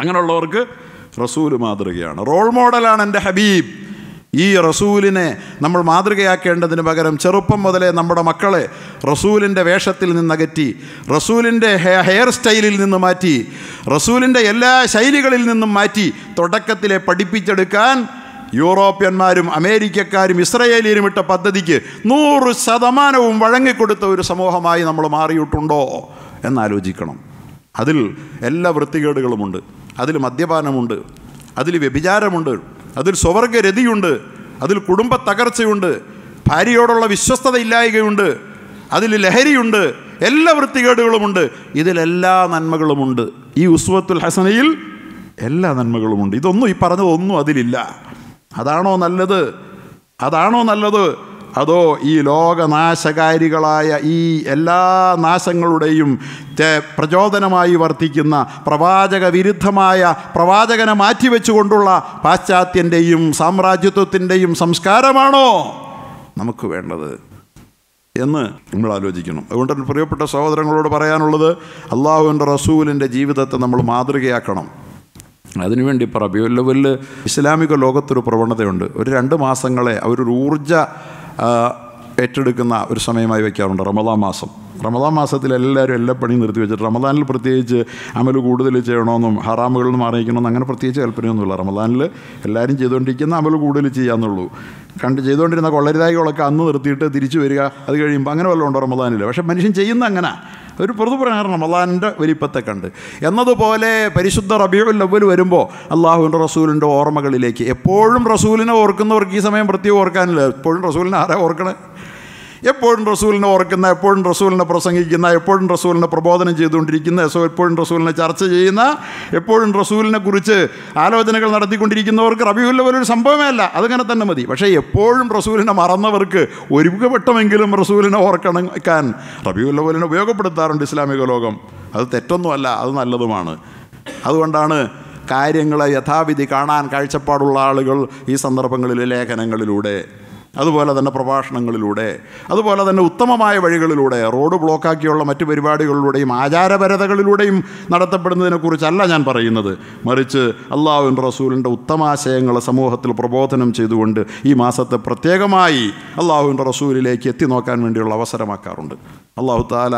Speaker 1: അങ്ങനെയുള്ളവർക്ക് റസൂല് മാതൃകയാണ് റോൾ മോഡലാണ് എൻ്റെ ഹബീബ് ഈ റസൂലിനെ നമ്മൾ മാതൃകയാക്കേണ്ടതിന് പകരം ചെറുപ്പം മുതലേ നമ്മുടെ മക്കളെ റസൂലിൻ്റെ വേഷത്തിൽ നിന്നകറ്റി റസൂലിൻ്റെ ഹെയർ സ്റ്റൈലിൽ നിന്ന് മാറ്റി റസൂലിൻ്റെ എല്ലാ ശൈലികളിൽ നിന്നും മാറ്റി തുടക്കത്തിലെ പഠിപ്പിച്ചെടുക്കാൻ യൂറോപ്യന്മാരും അമേരിക്കക്കാരും ഇസ്രയേലിയരും ഇട്ട പദ്ധതിക്ക് നൂറ് ശതമാനവും വഴങ്ങിക്കൊടുത്ത ഒരു സമൂഹമായി നമ്മൾ മാറിയിട്ടുണ്ടോ എന്നാലോചിക്കണം അതിൽ എല്ലാ വൃത്തികേടുകളുമുണ്ട് അതിൽ മദ്യപാനമുണ്ട് അതിൽ വ്യഭിചാരമുണ്ട് അതിൽ സ്വവർഗരതിയുണ്ട് അതിൽ കുടുംബ തകർച്ചയുണ്ട് ഭാര്യയോടുള്ള വിശ്വസ്തതയില്ലായകയുണ്ട് അതിൽ ലഹരിയുണ്ട് എല്ലാ വൃത്തികേടുകളുമുണ്ട് ഇതിലെല്ലാ നന്മകളുമുണ്ട് ഈ ഉസ്വത്തുൽ ഹസനയിൽ എല്ലാ നന്മകളുമുണ്ട് ഇതൊന്നും ഈ പറഞ്ഞതൊന്നും അതിലില്ല അതാണോ നല്ലത് അതാണോ നല്ലത് അതോ ഈ ലോകനാശകാരികളായ ഈ എല്ലാ നാശങ്ങളുടെയും പ്രചോദനമായി വർത്തിക്കുന്ന പ്രവാചക വിരുദ്ധമായ പ്രവാചകനെ മാറ്റിവെച്ചുകൊണ്ടുള്ള പാശ്ചാത്യൻ്റെയും സാമ്രാജ്യത്വത്തിൻ്റെയും സംസ്കാരമാണോ നമുക്ക് വേണ്ടത് എന്ന് നമ്മൾ ആലോചിക്കണം അതുകൊണ്ട് തന്നെ പ്രിയപ്പെട്ട സഹോദരങ്ങളോട് പറയാനുള്ളത് അള്ളാഹുവിൻ്റെ റസൂലിൻ്റെ ജീവിതത്തെ നമ്മൾ മാതൃകയാക്കണം അതിനുവേണ്ടി പറ ബിയുല്ലവല്ല് ഇസ്ലാമിക ലോകത്തൊരു പ്രവണതയുണ്ട് ഒരു രണ്ട് മാസങ്ങളെ അവരൊരു ഊർജ്ജ ഏറ്റെടുക്കുന്ന ഒരു സമയമായി വയ്ക്കാറുണ്ട് റമദാ മാസം റമദാൻ മാസത്തിൽ എല്ലാവരും എല്ലാ പണിയും നിർത്തി വെച്ചിട്ട് റമദാനിൽ പ്രത്യേകിച്ച് അമൽ കൂടുതൽ ചെയ്യണമെന്നും ഹറാമുകളിൽ നിന്ന് അറിയിക്കണമെന്നും അങ്ങനെ പ്രത്യേകിച്ച് താല്പര്യമൊന്നുമില്ല റമദാനിൽ എല്ലാവരും ചെയ്തുകൊണ്ടിരിക്കുന്ന അമൽ കൂടുതൽ ചെയ്യാമെന്നുള്ളൂ കണ്ട് ചെയ്തുകൊണ്ടിരുന്ന കൊള്ളരുതായികളൊക്കെ അന്ന് നിർത്തിയിട്ട് തിരിച്ചു വരിക അത് കഴിയുമ്പോൾ അങ്ങനെ വല്ലതും ഉണ്ടോ റമദാനിൽ പക്ഷേ മനുഷ്യൻ ചെയ്യുന്ന അങ്ങനെ ഒരു പ്രകാരം റമദാനിൻ്റെ വലിപ്പത്തെ കണ്ട് എന്നതുപോലെ പരിശുദ്ധ റബിയുൽ അവൽ വരുമ്പോൾ അള്ളാഹുവിൻ്റെ റസൂലിൻ്റെ ഓർമ്മകളിലേക്ക് എപ്പോഴും റസൂലിനെ ഓർക്കുന്നവർക്ക് ഈ സമയം പ്രത്യേകം ഓർക്കാനില്ല എപ്പോഴും റസൂലിനെ ആരാ ഓർക്കണേ എപ്പോഴും റസൂലിനെ ഓർക്കുന്ന എപ്പോഴും റസൂലിനെ പ്രസംഗിക്കുന്ന എപ്പോഴും റസൂലിനെ പ്രബോധനം ചെയ്തുകൊണ്ടിരിക്കുന്ന എപ്പോഴും റസൂലിനെ ചർച്ച ചെയ്യുന്ന എപ്പോഴും റസൂലിനെ കുറിച്ച് ആലോചനകൾ നടത്തിക്കൊണ്ടിരിക്കുന്നവർക്ക് റബിയുല്ല പോലൊരു സംഭവമേ അല്ല അതങ്ങനെ തന്നെ മതി പക്ഷേ എപ്പോഴും റസൂലിനെ മറന്നവർക്ക് ഒരു റസൂലിനെ ഓർക്കണക്കാൻ റബിയുള്ള പോലിനെ ഉപയോഗപ്പെടുത്താറുണ്ട് ഇസ്ലാമിക ലോകം അത് തെറ്റൊന്നുമല്ല അത് നല്ലതുമാണ് അതുകൊണ്ടാണ് കാര്യങ്ങളെ യഥാവിധി കാണാൻ കാഴ്ചപ്പാടുള്ള ആളുകൾ ഈ സന്ദർഭങ്ങളിലെ ലേഖനങ്ങളിലൂടെ അതുപോലെ തന്നെ പ്രഭാഷണങ്ങളിലൂടെ അതുപോലെ തന്നെ ഉത്തമമായ വഴികളിലൂടെ റോഡ് ബ്ലോക്കാക്കിയുള്ള മറ്റ് പരിപാടികളിലൂടെയും ആചാരപരതകളിലൂടെയും നടത്തപ്പെടുന്നതിനെക്കുറിച്ചല്ല ഞാൻ പറയുന്നത് മറിച്ച് അള്ളാഹുൻ റസൂലിൻ്റെ ഉത്തമാശയങ്ങളെ സമൂഹത്തിൽ പ്രബോധനം ചെയ്തുകൊണ്ട് ഈ മാസത്തെ പ്രത്യേകമായി അള്ളാഹുവിൻ്റെ റസൂലിലേക്ക് എത്തി നോക്കാൻ വേണ്ടിയുള്ള അവസരമാക്കാറുണ്ട് അള്ളാഹു താല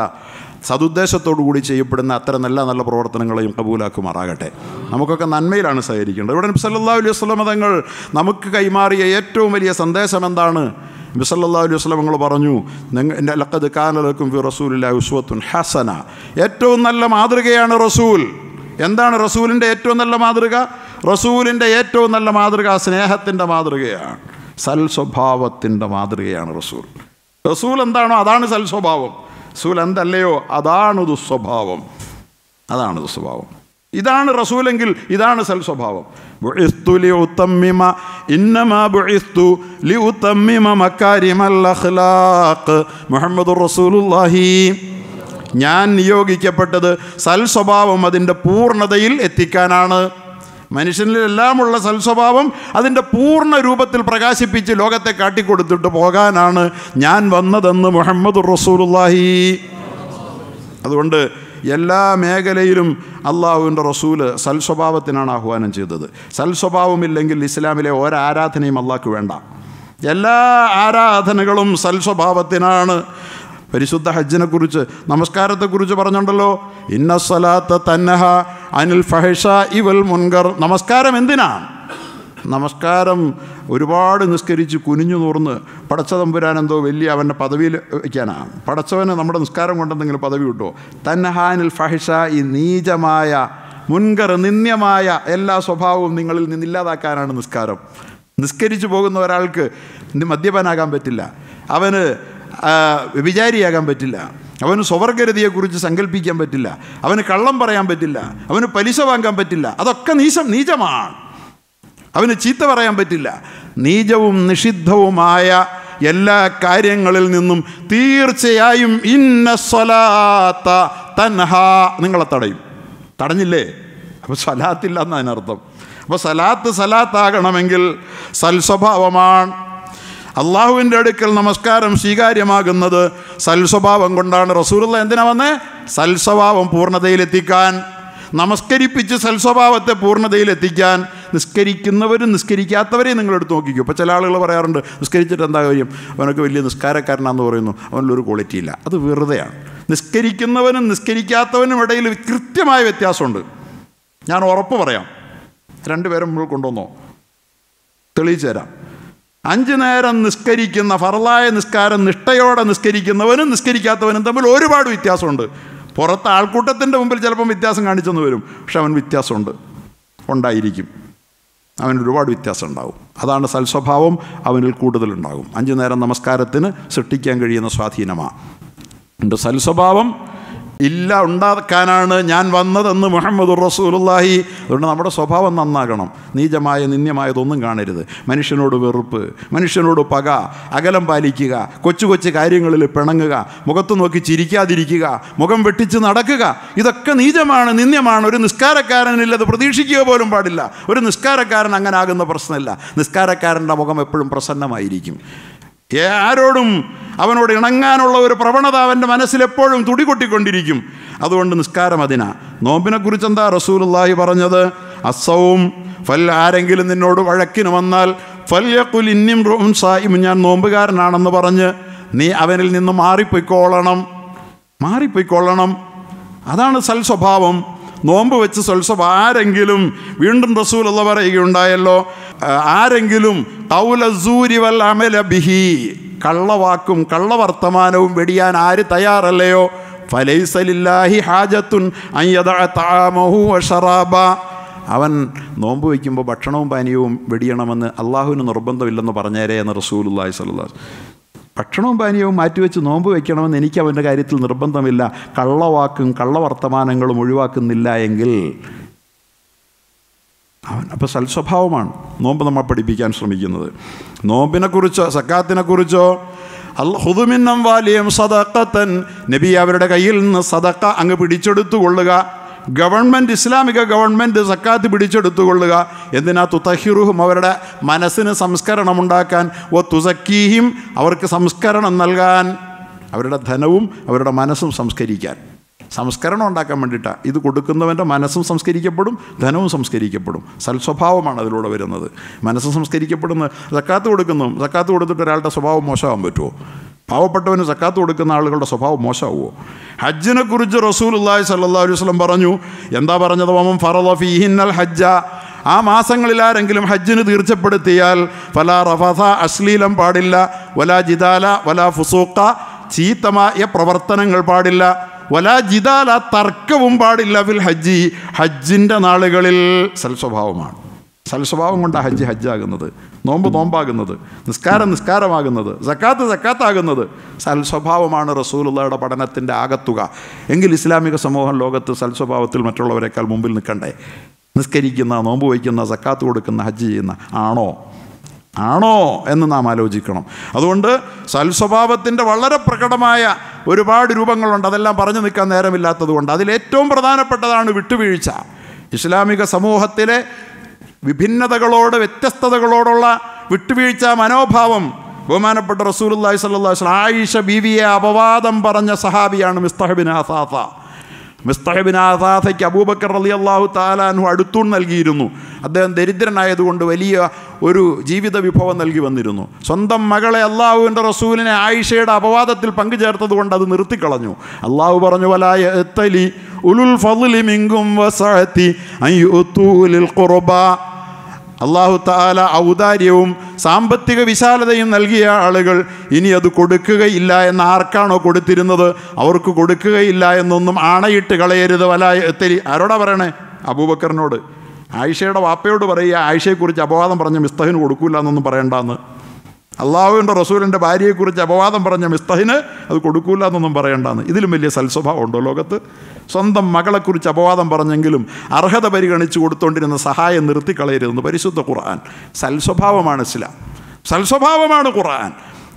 Speaker 1: കൂടി ചെയ്യപ്പെടുന്ന അത്ര നല്ല നല്ല പ്രവർത്തനങ്ങളെയും കബൂലാക്കുമാറാകട്ടെ നമുക്കൊക്കെ നന്മയിലാണ് സഹകരിക്കേണ്ടത് ഇവിടെ സല്ലല്ലാഹു അലൈഹി വസല്ലം തങ്ങൾ നമുക്ക് കൈമാറിയ ഏറ്റവും വലിയ സന്ദേശം എന്താണ് ബിസല്ലാ അലൈഹി വസ്ലമങ്ങൾ പറഞ്ഞു എൻ്റെ ലക്കത് കാനലക്കും ഫി റസൂലില്ലാഹി ഉസ്വത്തുൻ ഹസന ഏറ്റവും നല്ല മാതൃകയാണ് റസൂൽ എന്താണ് റസൂലിൻ്റെ ഏറ്റവും നല്ല മാതൃക റസൂലിൻ്റെ ഏറ്റവും നല്ല മാതൃക സ്നേഹത്തിൻ്റെ മാതൃകയാണ് സൽസ്വഭാവത്തിൻ്റെ മാതൃകയാണ് റസൂൽ റസൂൽ എന്താണോ അതാണ് സൽസ്വഭാവം റസൂൽ എന്തല്ലയോ അതാണ് ദുസ്വഭാവം അതാണ് ദുസ്വഭാവം ഇതാണ് റസൂലെങ്കിൽ ഇതാണ് സൽ സ്വഭാവം മുഹമ്മദ് റസൂലുല്ലാഹി ഞാൻ നിയോഗിക്കപ്പെട്ടത് സൽ സ്വഭാവം അതിൻ്റെ പൂർണ്ണതയിൽ എത്തിക്കാനാണ് മനുഷ്യനിൽ എല്ലാമുള്ള സൽസ്വഭാവം അതിൻ്റെ പൂർണ്ണ രൂപത്തിൽ പ്രകാശിപ്പിച്ച് ലോകത്തെ കാട്ടിക്കൊടുത്തിട്ട് പോകാനാണ് ഞാൻ വന്നതെന്ന് മുഹമ്മദ് റസൂലുല്ലാഹി അതുകൊണ്ട് എല്ലാ മേഖലയിലും അള്ളാഹുവിൻ്റെ റസൂല് സൽസ്വഭാവത്തിനാണ് ആഹ്വാനം ചെയ്തത് സൽസ്വഭാവമില്ലെങ്കിൽ ഇസ്ലാമിലെ ഒരാരാധനയും അള്ളാഹ്ക്ക് വേണ്ട എല്ലാ ആരാധനകളും സൽസ്വഭാവത്തിനാണ് പരിശുദ്ധ ഹജ്ജിനെ നമസ്കാരത്തെ നമസ്കാരത്തെക്കുറിച്ച് പറഞ്ഞുണ്ടല്ലോ ഇന്ന സലാത്ത തന്നഹ അനിൽ ഫഹഷ ഇവൽ മുൻകർ നമസ്കാരം എന്തിനാണ് നമസ്കാരം ഒരുപാട് നിസ്കരിച്ച് കുനിഞ്ഞു നൂർന്ന് പടച്ച വലിയ അവൻ്റെ പദവിയിൽ വയ്ക്കാനാണ് പടച്ചവന് നമ്മുടെ നിസ്കാരം കൊണ്ടെന്തെങ്കിലും പദവി കിട്ടുമോ തന്നഹാനിൽ ഫഹിഷ ഈ നീചമായ മുൻകർ നിന്ദ്യമായ എല്ലാ സ്വഭാവവും നിങ്ങളിൽ നിന്നില്ലാതാക്കാനാണ് നിസ്കാരം നിസ്കരിച്ചു പോകുന്ന ഒരാൾക്ക് മദ്യപനാകാൻ പറ്റില്ല അവന് വിചാരിയാകാൻ പറ്റില്ല അവന് സ്വവർഗരതിയെക്കുറിച്ച് സങ്കല്പിക്കാൻ പറ്റില്ല അവന് കള്ളം പറയാൻ പറ്റില്ല അവന് പലിശ വാങ്ങാൻ പറ്റില്ല അതൊക്കെ നീശം നീചമാണ് അവന് ചീത്ത പറയാൻ പറ്റില്ല നീചവും നിഷിദ്ധവുമായ എല്ലാ കാര്യങ്ങളിൽ നിന്നും തീർച്ചയായും ഇന്ന സ്വലാത്ത തൻഹാ നിങ്ങളെ തടയും തടഞ്ഞില്ലേ അപ്പോൾ സ്വലാത്തില്ല എന്നതിനർത്ഥം അപ്പോൾ സലാത്ത് സലാത്താകണമെങ്കിൽ സൽസ്വഭാവമാണ് അള്ളാഹുവിൻ്റെ അടുക്കൽ നമസ്കാരം സ്വീകാര്യമാകുന്നത് സൽസ്വഭാവം കൊണ്ടാണ് റസൂലുള്ള എന്തിനാ വന്നേ സൽസ്വഭാവം പൂർണ്ണതയിലെത്തിക്കാൻ നമസ്കരിപ്പിച്ച് സൽസ്വഭാവത്തെ പൂർണ്ണതയിലെത്തിക്കാൻ നിസ്കരിക്കുന്നവരും നിസ്കരിക്കാത്തവരെയും നിങ്ങളെടുത്ത് നോക്കിക്കോ ഇപ്പോൾ ചില ആളുകൾ പറയാറുണ്ട് നിസ്കരിച്ചിട്ട് എന്താ കാര്യം അവനൊക്കെ വലിയ നിസ്കാരക്കാരനാണെന്ന് പറയുന്നു അവനിലൊരു ക്വാളിറ്റി ഇല്ല അത് വെറുതെയാണ് നിസ്കരിക്കുന്നവനും നിസ്കരിക്കാത്തവനും ഇടയിൽ കൃത്യമായ വ്യത്യാസമുണ്ട് ഞാൻ ഉറപ്പ് പറയാം രണ്ടുപേരും മുമ്പിൽ കൊണ്ടുവന്നോ തെളിയിച്ചു തരാം അഞ്ചു നേരം നിസ്കരിക്കുന്ന ഫറലായ നിസ്കാരം നിഷ്ഠയോടെ നിസ്കരിക്കുന്നവനും നിസ്കരിക്കാത്തവനും തമ്മിൽ ഒരുപാട് വ്യത്യാസമുണ്ട് പുറത്ത് ആൾക്കൂട്ടത്തിൻ്റെ മുമ്പിൽ ചിലപ്പം വ്യത്യാസം കാണിച്ചെന്ന് വരും പക്ഷെ അവൻ വ്യത്യാസമുണ്ട് ഉണ്ടായിരിക്കും അവന് ഒരുപാട് വ്യത്യാസം ഉണ്ടാകും അതാണ് സൽസ്വഭാവം അവനിൽ കൂടുതലുണ്ടാകും അഞ്ചു നേരം നമസ്കാരത്തിന് സൃഷ്ടിക്കാൻ കഴിയുന്ന സ്വാധീനമാണ് എൻ്റെ സൽസ്വഭാവം ഇല്ല ഉണ്ടാക്കാനാണ് ഞാൻ വന്നതെന്ന് മുഹമ്മദ് റസൂലുള്ളാഹി അതുകൊണ്ട് നമ്മുടെ സ്വഭാവം നന്നാകണം നീചമായ നിന്ദ്യമായതൊന്നും കാണരുത് മനുഷ്യനോട് വെറുപ്പ് മനുഷ്യനോട് പക അകലം പാലിക്കുക കൊച്ചു കൊച്ചു കാര്യങ്ങളിൽ പിണങ്ങുക മുഖത്ത് നോക്കി ചിരിക്കാതിരിക്കുക മുഖം വെട്ടിച്ച് നടക്കുക ഇതൊക്കെ നീചമാണ് നിന്ദ്യമാണ് ഒരു നിസ്കാരക്കാരനില്ലത് പ്രതീക്ഷിക്കുക പോലും പാടില്ല ഒരു നിസ്കാരക്കാരൻ അങ്ങനെ ആകുന്ന പ്രശ്നമല്ല നിസ്കാരക്കാരൻ്റെ മുഖം എപ്പോഴും പ്രസന്നമായിരിക്കും ഏ ആരോടും അവനോട് ഇണങ്ങാനുള്ള ഒരു പ്രവണത അവൻ്റെ മനസ്സിലെപ്പോഴും തുടികൊട്ടിക്കൊണ്ടിരിക്കും അതുകൊണ്ട് നിസ്കാരം അതിനാ നോമ്പിനെക്കുറിച്ച് എന്താ റസൂലുള്ളാഹി പറഞ്ഞത് അസവും ഫൽ ആരെങ്കിലും നിന്നോട് വഴക്കിന് വന്നാൽ ഫല്യക്കുൽ ഇന്നിം റോം സായിം ഞാൻ നോമ്പുകാരനാണെന്ന് പറഞ്ഞ് നീ അവനിൽ നിന്ന് മാറിപ്പോയിക്കോളണം മാറിപ്പോയിക്കൊള്ളണം അതാണ് സൽസ്വഭാവം നോമ്പ് വെച്ച് സ്വൽസബ് ആരെങ്കിലും വീണ്ടും റസൂൽ ഉള്ള പറയുകയുണ്ടായല്ലോ ആരെങ്കിലും തൗലസൂരിവൽ അമല ബിഹി കള്ളവാക്കും കള്ളവർത്തമാനവും വെടിയാൻ ആര് തയ്യാറല്ലയോ ഫലൈസലില്ലാഹി ഹാജത്തുൻ അയ്യതാമഹു ഷറാബ അവൻ നോമ്പ് വയ്ക്കുമ്പോൾ ഭക്ഷണവും പാനീയവും വെടിയണമെന്ന് അള്ളാഹുവിന് നിർബന്ധമില്ലെന്ന് പറഞ്ഞേരേ എന്ന് റസൂലുല്ലാഹി സ്വല്ലാ ഭക്ഷണവും പാനീയവും മാറ്റിവെച്ച് നോമ്പ് വയ്ക്കണമെന്ന് എനിക്ക് അവൻ്റെ കാര്യത്തിൽ നിർബന്ധമില്ല കള്ളവാക്കും കള്ളവർത്തമാനങ്ങളും ഒഴിവാക്കുന്നില്ല എങ്കിൽ അവൻ അപ്പോൾ സൽസ്വഭാവമാണ് നോമ്പ് നമ്മൾ പഠിപ്പിക്കാൻ ശ്രമിക്കുന്നത് നോമ്പിനെക്കുറിച്ചോ സക്കാത്തിനെക്കുറിച്ചോ അൽ വാലിയം സദക്കത്തൻ നബി അവരുടെ കയ്യിൽ നിന്ന് സദക്ക അങ്ങ് പിടിച്ചെടുത്തു കൊള്ളുക ഗവൺമെൻറ് ഇസ്ലാമിക ഗവൺമെൻറ് സക്കാത്ത് പിടിച്ചെടുത്തുകൊള്ളുക എന്തിനാ തുതഹിറുഹും അവരുടെ മനസ്സിന് സംസ്കരണം ഉണ്ടാക്കാൻ ഓ തുസക്കീഹിം അവർക്ക് സംസ്കരണം നൽകാൻ അവരുടെ ധനവും അവരുടെ മനസ്സും സംസ്കരിക്കാൻ സംസ്കരണം ഉണ്ടാക്കാൻ വേണ്ടിയിട്ടാണ് ഇത് കൊടുക്കുന്നവൻ്റെ മനസ്സും സംസ്കരിക്കപ്പെടും ധനവും സംസ്കരിക്കപ്പെടും സൽസ്വഭാവമാണ് അതിലൂടെ വരുന്നത് മനസ്സ് സംസ്കരിക്കപ്പെടുന്ന സക്കാത്ത് കൊടുക്കുന്നു സക്കാത്ത് കൊടുത്തിട്ട് ഒരാളുടെ സ്വഭാവം മോശമാകാൻ പറ്റുമോ പാവപ്പെട്ടവന് സക്കാത്ത് കൊടുക്കുന്ന ആളുകളുടെ സ്വഭാവം മോശമാവുമോ ഹജ്ജിനെ കുറിച്ച് റസൂൽ അള്ളാഹി സല്ലാ പറഞ്ഞു എന്താ പറഞ്ഞത് മമം ഫറഫീഹിന്നൽ ഹജ്ജ ആ മാസങ്ങളിൽ ആരെങ്കിലും ഹജ്ജിന് തീർച്ചപ്പെടുത്തിയാൽ ഫല റഫസ അശ്ലീലം പാടില്ല വല ജിദാല വല ഫുസൂക്ക ചീത്തമായ പ്രവർത്തനങ്ങൾ പാടില്ല വല ജിദാല തർക്കവും പാടില്ല ഫിൽ ഹജ്ജി ഹജ്ജിൻ്റെ നാളുകളിൽ സൽസ്വഭാവമാണ് സൽസ്വഭാവം കൊണ്ടാണ് ഹജ്ജ് ഹജ്ജാകുന്നത് നോമ്പ് നോമ്പാകുന്നത് നിസ്കാരം നിസ്കാരമാകുന്നത് സക്കാത്ത് സക്കാത്താകുന്നത് സൽസ്വഭാവമാണ് റസൂലുള്ളയുടെ പഠനത്തിൻ്റെ ആകത്തുക എങ്കിൽ ഇസ്ലാമിക സമൂഹം ലോകത്ത് സൽസ്വഭാവത്തിൽ മറ്റുള്ളവരെക്കാൾ മുമ്പിൽ നിൽക്കണ്ടേ നിസ്കരിക്കുന്ന നോമ്പ് വയ്ക്കുന്ന സക്കാത്ത് കൊടുക്കുന്ന ഹജ്ജ് ചെയ്യുന്ന ആണോ ആണോ എന്ന് നാം ആലോചിക്കണം അതുകൊണ്ട് സൽസ്വഭാവത്തിൻ്റെ വളരെ പ്രകടമായ ഒരുപാട് രൂപങ്ങളുണ്ട് അതെല്ലാം പറഞ്ഞു നിൽക്കാൻ നേരമില്ലാത്തതുകൊണ്ട് അതിലേറ്റവും പ്രധാനപ്പെട്ടതാണ് വിട്ടുവീഴ്ച ഇസ്ലാമിക സമൂഹത്തിലെ വിഭിന്നതകളോട് വ്യത്യസ്തതകളോടുള്ള വിട്ടുവീഴ്ച മനോഭാവം ബഹുമാനപ്പെട്ട റസൂലുല്ലാഹി സല്ലാ വസ്ലം ആയിഷ ബീവിയെ അപവാദം പറഞ്ഞ സഹാബിയാണ് മിസ്തഹബിൻ ഹസാസ മിസ്തഹബിൻ ആസാസയ്ക്ക് അബൂബക്കർ അലി അള്ളാഹു താലാൻഹു അടുത്തൂൺ നൽകിയിരുന്നു അദ്ദേഹം ദരിദ്രനായതുകൊണ്ട് വലിയ ഒരു ജീവിത വിഭവം നൽകി വന്നിരുന്നു സ്വന്തം മകളെ അള്ളാഹുവിൻ്റെ റസൂലിനെ ആയിഷയുടെ അപവാദത്തിൽ പങ്കുചേർത്തത് കൊണ്ട് അത് നിർത്തിക്കളഞ്ഞു അള്ളാഹു പറഞ്ഞു വലായ എത്തലി ഉലുൽ ഫലിമിങ്കും അള്ളാഹു താല ഔദാര്യവും സാമ്പത്തിക വിശാലതയും നൽകിയ ആളുകൾ ഇനി അത് കൊടുക്കുകയില്ല എന്ന് ആർക്കാണോ കൊടുത്തിരുന്നത് അവർക്ക് കൊടുക്കുകയില്ല എന്നൊന്നും ആണയിട്ട് കളയരുത് വല എത്തരി ആരോടാ പറയണേ അബൂബക്കറിനോട് ആയിഷയുടെ വാപ്പയോട് പറയുക ആയിഷയെക്കുറിച്ച് അപവാദം പറഞ്ഞ മിസ്തഹിന് കൊടുക്കില്ല എന്നൊന്നും പറയണ്ടെന്ന് അള്ളാഹുവിൻ്റെ റസൂലിൻ്റെ ഭാര്യയെക്കുറിച്ച് അപവാദം പറഞ്ഞ മിസ്തഹിന് അത് കൊടുക്കൂല എന്നൊന്നും പറയേണ്ടതാണ് ഇതിലും വലിയ സൽസ്വഭാവം ഉണ്ടോ ലോകത്ത് സ്വന്തം മകളെക്കുറിച്ച് അപവാദം പറഞ്ഞെങ്കിലും അർഹത പരിഗണിച്ച് കൊടുത്തോണ്ടിരുന്ന സഹായം നിർത്തിക്കളയരുതെന്ന് പരിശുദ്ധ ഖുർആൻ സൽസ്വഭാവമാണ് ഇസ്ലാം സൽസ്വഭാവമാണ് ഖുർആൻ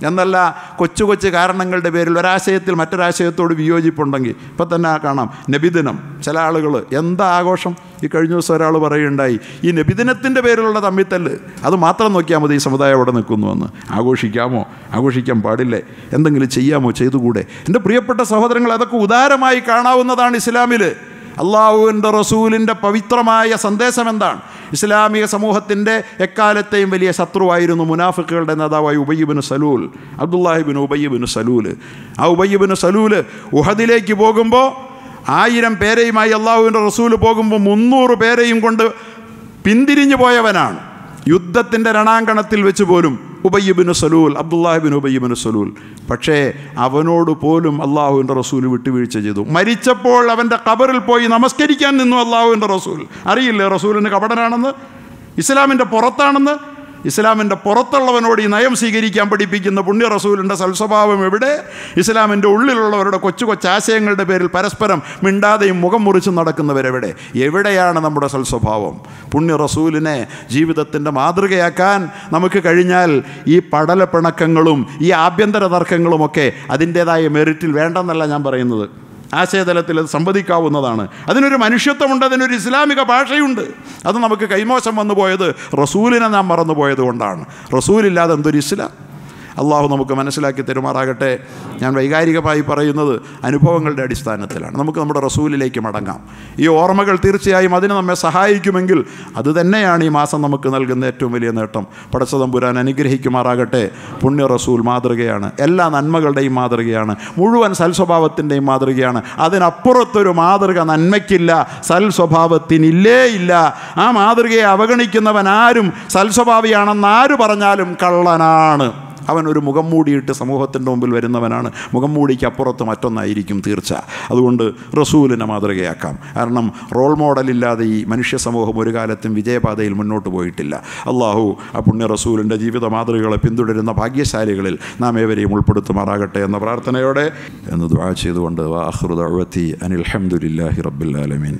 Speaker 1: എന്നല്ല കൊച്ചു കൊച്ചു കാരണങ്ങളുടെ പേരിൽ ഒരാശയത്തിൽ മറ്റൊരാശയത്തോട് വിയോജിപ്പുണ്ടെങ്കിൽ ഇപ്പം തന്നെ കാണാം നബിദിനം ചില ആളുകൾ എന്താ ആഘോഷം ഈ കഴിഞ്ഞ ദിവസം ഒരാൾ പറയുകയുണ്ടായി ഈ നബിദിനത്തിൻ്റെ പേരിലുള്ള തമ്മിത്തല്ല് അത് മാത്രം നോക്കിയാൽ മതി ഈ സമുദായം അവിടെ നിൽക്കുന്നുവെന്ന് ആഘോഷിക്കാമോ ആഘോഷിക്കാൻ പാടില്ലേ എന്തെങ്കിലും ചെയ്യാമോ ചെയ്തുകൂടെ എൻ്റെ പ്രിയപ്പെട്ട സഹോദരങ്ങൾ അതൊക്കെ ഉദാരമായി കാണാവുന്നതാണ് ഇസ്ലാമിൽ അള്ളാഹുവിൻ്റെ റസൂലിൻ്റെ പവിത്രമായ സന്ദേശം എന്താണ് ഇസ്ലാമിക സമൂഹത്തിൻ്റെ എക്കാലത്തെയും വലിയ ശത്രുവായിരുന്നു മുനാഫിക്കുകളുടെ നേതാവായി ഉബയ്യബിന് സലൂൽ അബ്ദുല്ലാഹിബിൻ ഉബയ്യബിന് സലൂൽ ആ ഉബയ്യബിന് സലൂൽ ഉഹദിലേക്ക് പോകുമ്പോൾ ആയിരം പേരെയുമായി അള്ളാഹുവിൻ്റെ റസൂൽ പോകുമ്പോൾ മുന്നൂറ് പേരെയും കൊണ്ട് പിന്തിരിഞ്ഞു പോയവനാണ് യുദ്ധത്തിൻ്റെ രണാങ്കണത്തിൽ വെച്ച് പോലും ഉബയ്യബിന് സലൂൽ അബ്ദുല്ലാഹിബിൻ ഉബയ്യബിന് സലൂൽ പക്ഷേ അവനോട് പോലും അള്ളാഹുവിൻ്റെ റസൂൽ വിട്ടുവീഴ്ച ചെയ്തു മരിച്ചപ്പോൾ അവൻ്റെ കബറിൽ പോയി നമസ്കരിക്കാൻ നിന്നു അള്ളാഹുവിൻ്റെ റസൂൽ അറിയില്ലേ റസൂലിൻ്റെ കപടനാണെന്ന് ഇസ്ലാമിൻ്റെ പുറത്താണെന്ന് ഇസ്ലാമിൻ്റെ പുറത്തുള്ളവനോട് ഈ നയം സ്വീകരിക്കാൻ പഠിപ്പിക്കുന്ന പുണ്യ റസൂലിൻ്റെ സൽസ്വഭാവം എവിടെ ഇസ്ലാമിൻ്റെ ഉള്ളിലുള്ളവരുടെ കൊച്ചു കൊച്ചാശയങ്ങളുടെ പേരിൽ പരസ്പരം മിണ്ടാതെയും മുഖം മുറിച്ച് നടക്കുന്നവരെവിടെ എവിടെയാണ് നമ്മുടെ സൽസ്വഭാവം പുണ്യ റസൂലിനെ ജീവിതത്തിൻ്റെ മാതൃകയാക്കാൻ നമുക്ക് കഴിഞ്ഞാൽ ഈ പടലപ്പിണക്കങ്ങളും ഈ ആഭ്യന്തര തർക്കങ്ങളുമൊക്കെ അതിൻ്റേതായ മെറിറ്റിൽ വേണ്ടെന്നല്ല ഞാൻ പറയുന്നത് ആശയതലത്തിൽ അത് സംവദിക്കാവുന്നതാണ് അതിനൊരു മനുഷ്യത്വമുണ്ട് അതിനൊരു ഇസ്ലാമിക ഭാഷയുണ്ട് അത് നമുക്ക് കൈമോശം വന്നു പോയത് റസൂലിനെ നാം മറന്നു പോയത് കൊണ്ടാണ് റസൂലില്ലാതെ എന്തൊരു ഇസ്ലാം അള്ളാഹു നമുക്ക് മനസ്സിലാക്കി തരുമാറാകട്ടെ ഞാൻ വൈകാരികമായി പറയുന്നത് അനുഭവങ്ങളുടെ അടിസ്ഥാനത്തിലാണ് നമുക്ക് നമ്മുടെ റസൂലിലേക്ക് മടങ്ങാം ഈ ഓർമ്മകൾ തീർച്ചയായും അതിന് നമ്മെ സഹായിക്കുമെങ്കിൽ അത് തന്നെയാണ് ഈ മാസം നമുക്ക് നൽകുന്ന ഏറ്റവും വലിയ നേട്ടം പടച്ചതമ്പുരാൻ അനുഗ്രഹിക്കുമാറാകട്ടെ പുണ്യ റസൂൽ മാതൃകയാണ് എല്ലാ നന്മകളുടെയും മാതൃകയാണ് മുഴുവൻ സൽസ്വഭാവത്തിൻ്റെയും മാതൃകയാണ് അതിനപ്പുറത്തൊരു മാതൃക നന്മയ്ക്കില്ല സൽസ്വഭാവത്തിനില്ലേ ഇല്ല ആ മാതൃകയെ അവഗണിക്കുന്നവൻ ആരും സൽസ്വഭാവിയാണെന്ന് ആര് പറഞ്ഞാലും കള്ളനാണ് അവൻ ഒരു മുഖം മൂടിയിട്ട് സമൂഹത്തിൻ്റെ മുമ്പിൽ വരുന്നവനാണ് മുഖം മൂടിക്ക് അപ്പുറത്ത് മറ്റൊന്നായിരിക്കും തീർച്ച അതുകൊണ്ട് റസൂലിനെ മാതൃകയാക്കാം കാരണം റോൾ മോഡലില്ലാതെ ഈ മനുഷ്യ സമൂഹം ഒരു കാലത്തും വിജയപാതയിൽ മുന്നോട്ട് പോയിട്ടില്ല അള്ളാഹു ആ പുണ്യ റസൂലിൻ്റെ ജീവിത മാതൃകകളെ പിന്തുടരുന്ന ഭാഗ്യശാലികളിൽ നാം ഏവരെയും ഉൾപ്പെടുത്തുമാറാകട്ടെ എന്ന പ്രാർത്ഥനയോടെ എന്ന് ദ്വാ ചെയ്തുകൊണ്ട് വാഹൃദി അനിൽഹമുല്ലാഹി റബ്ബുല്ലാലമീൻ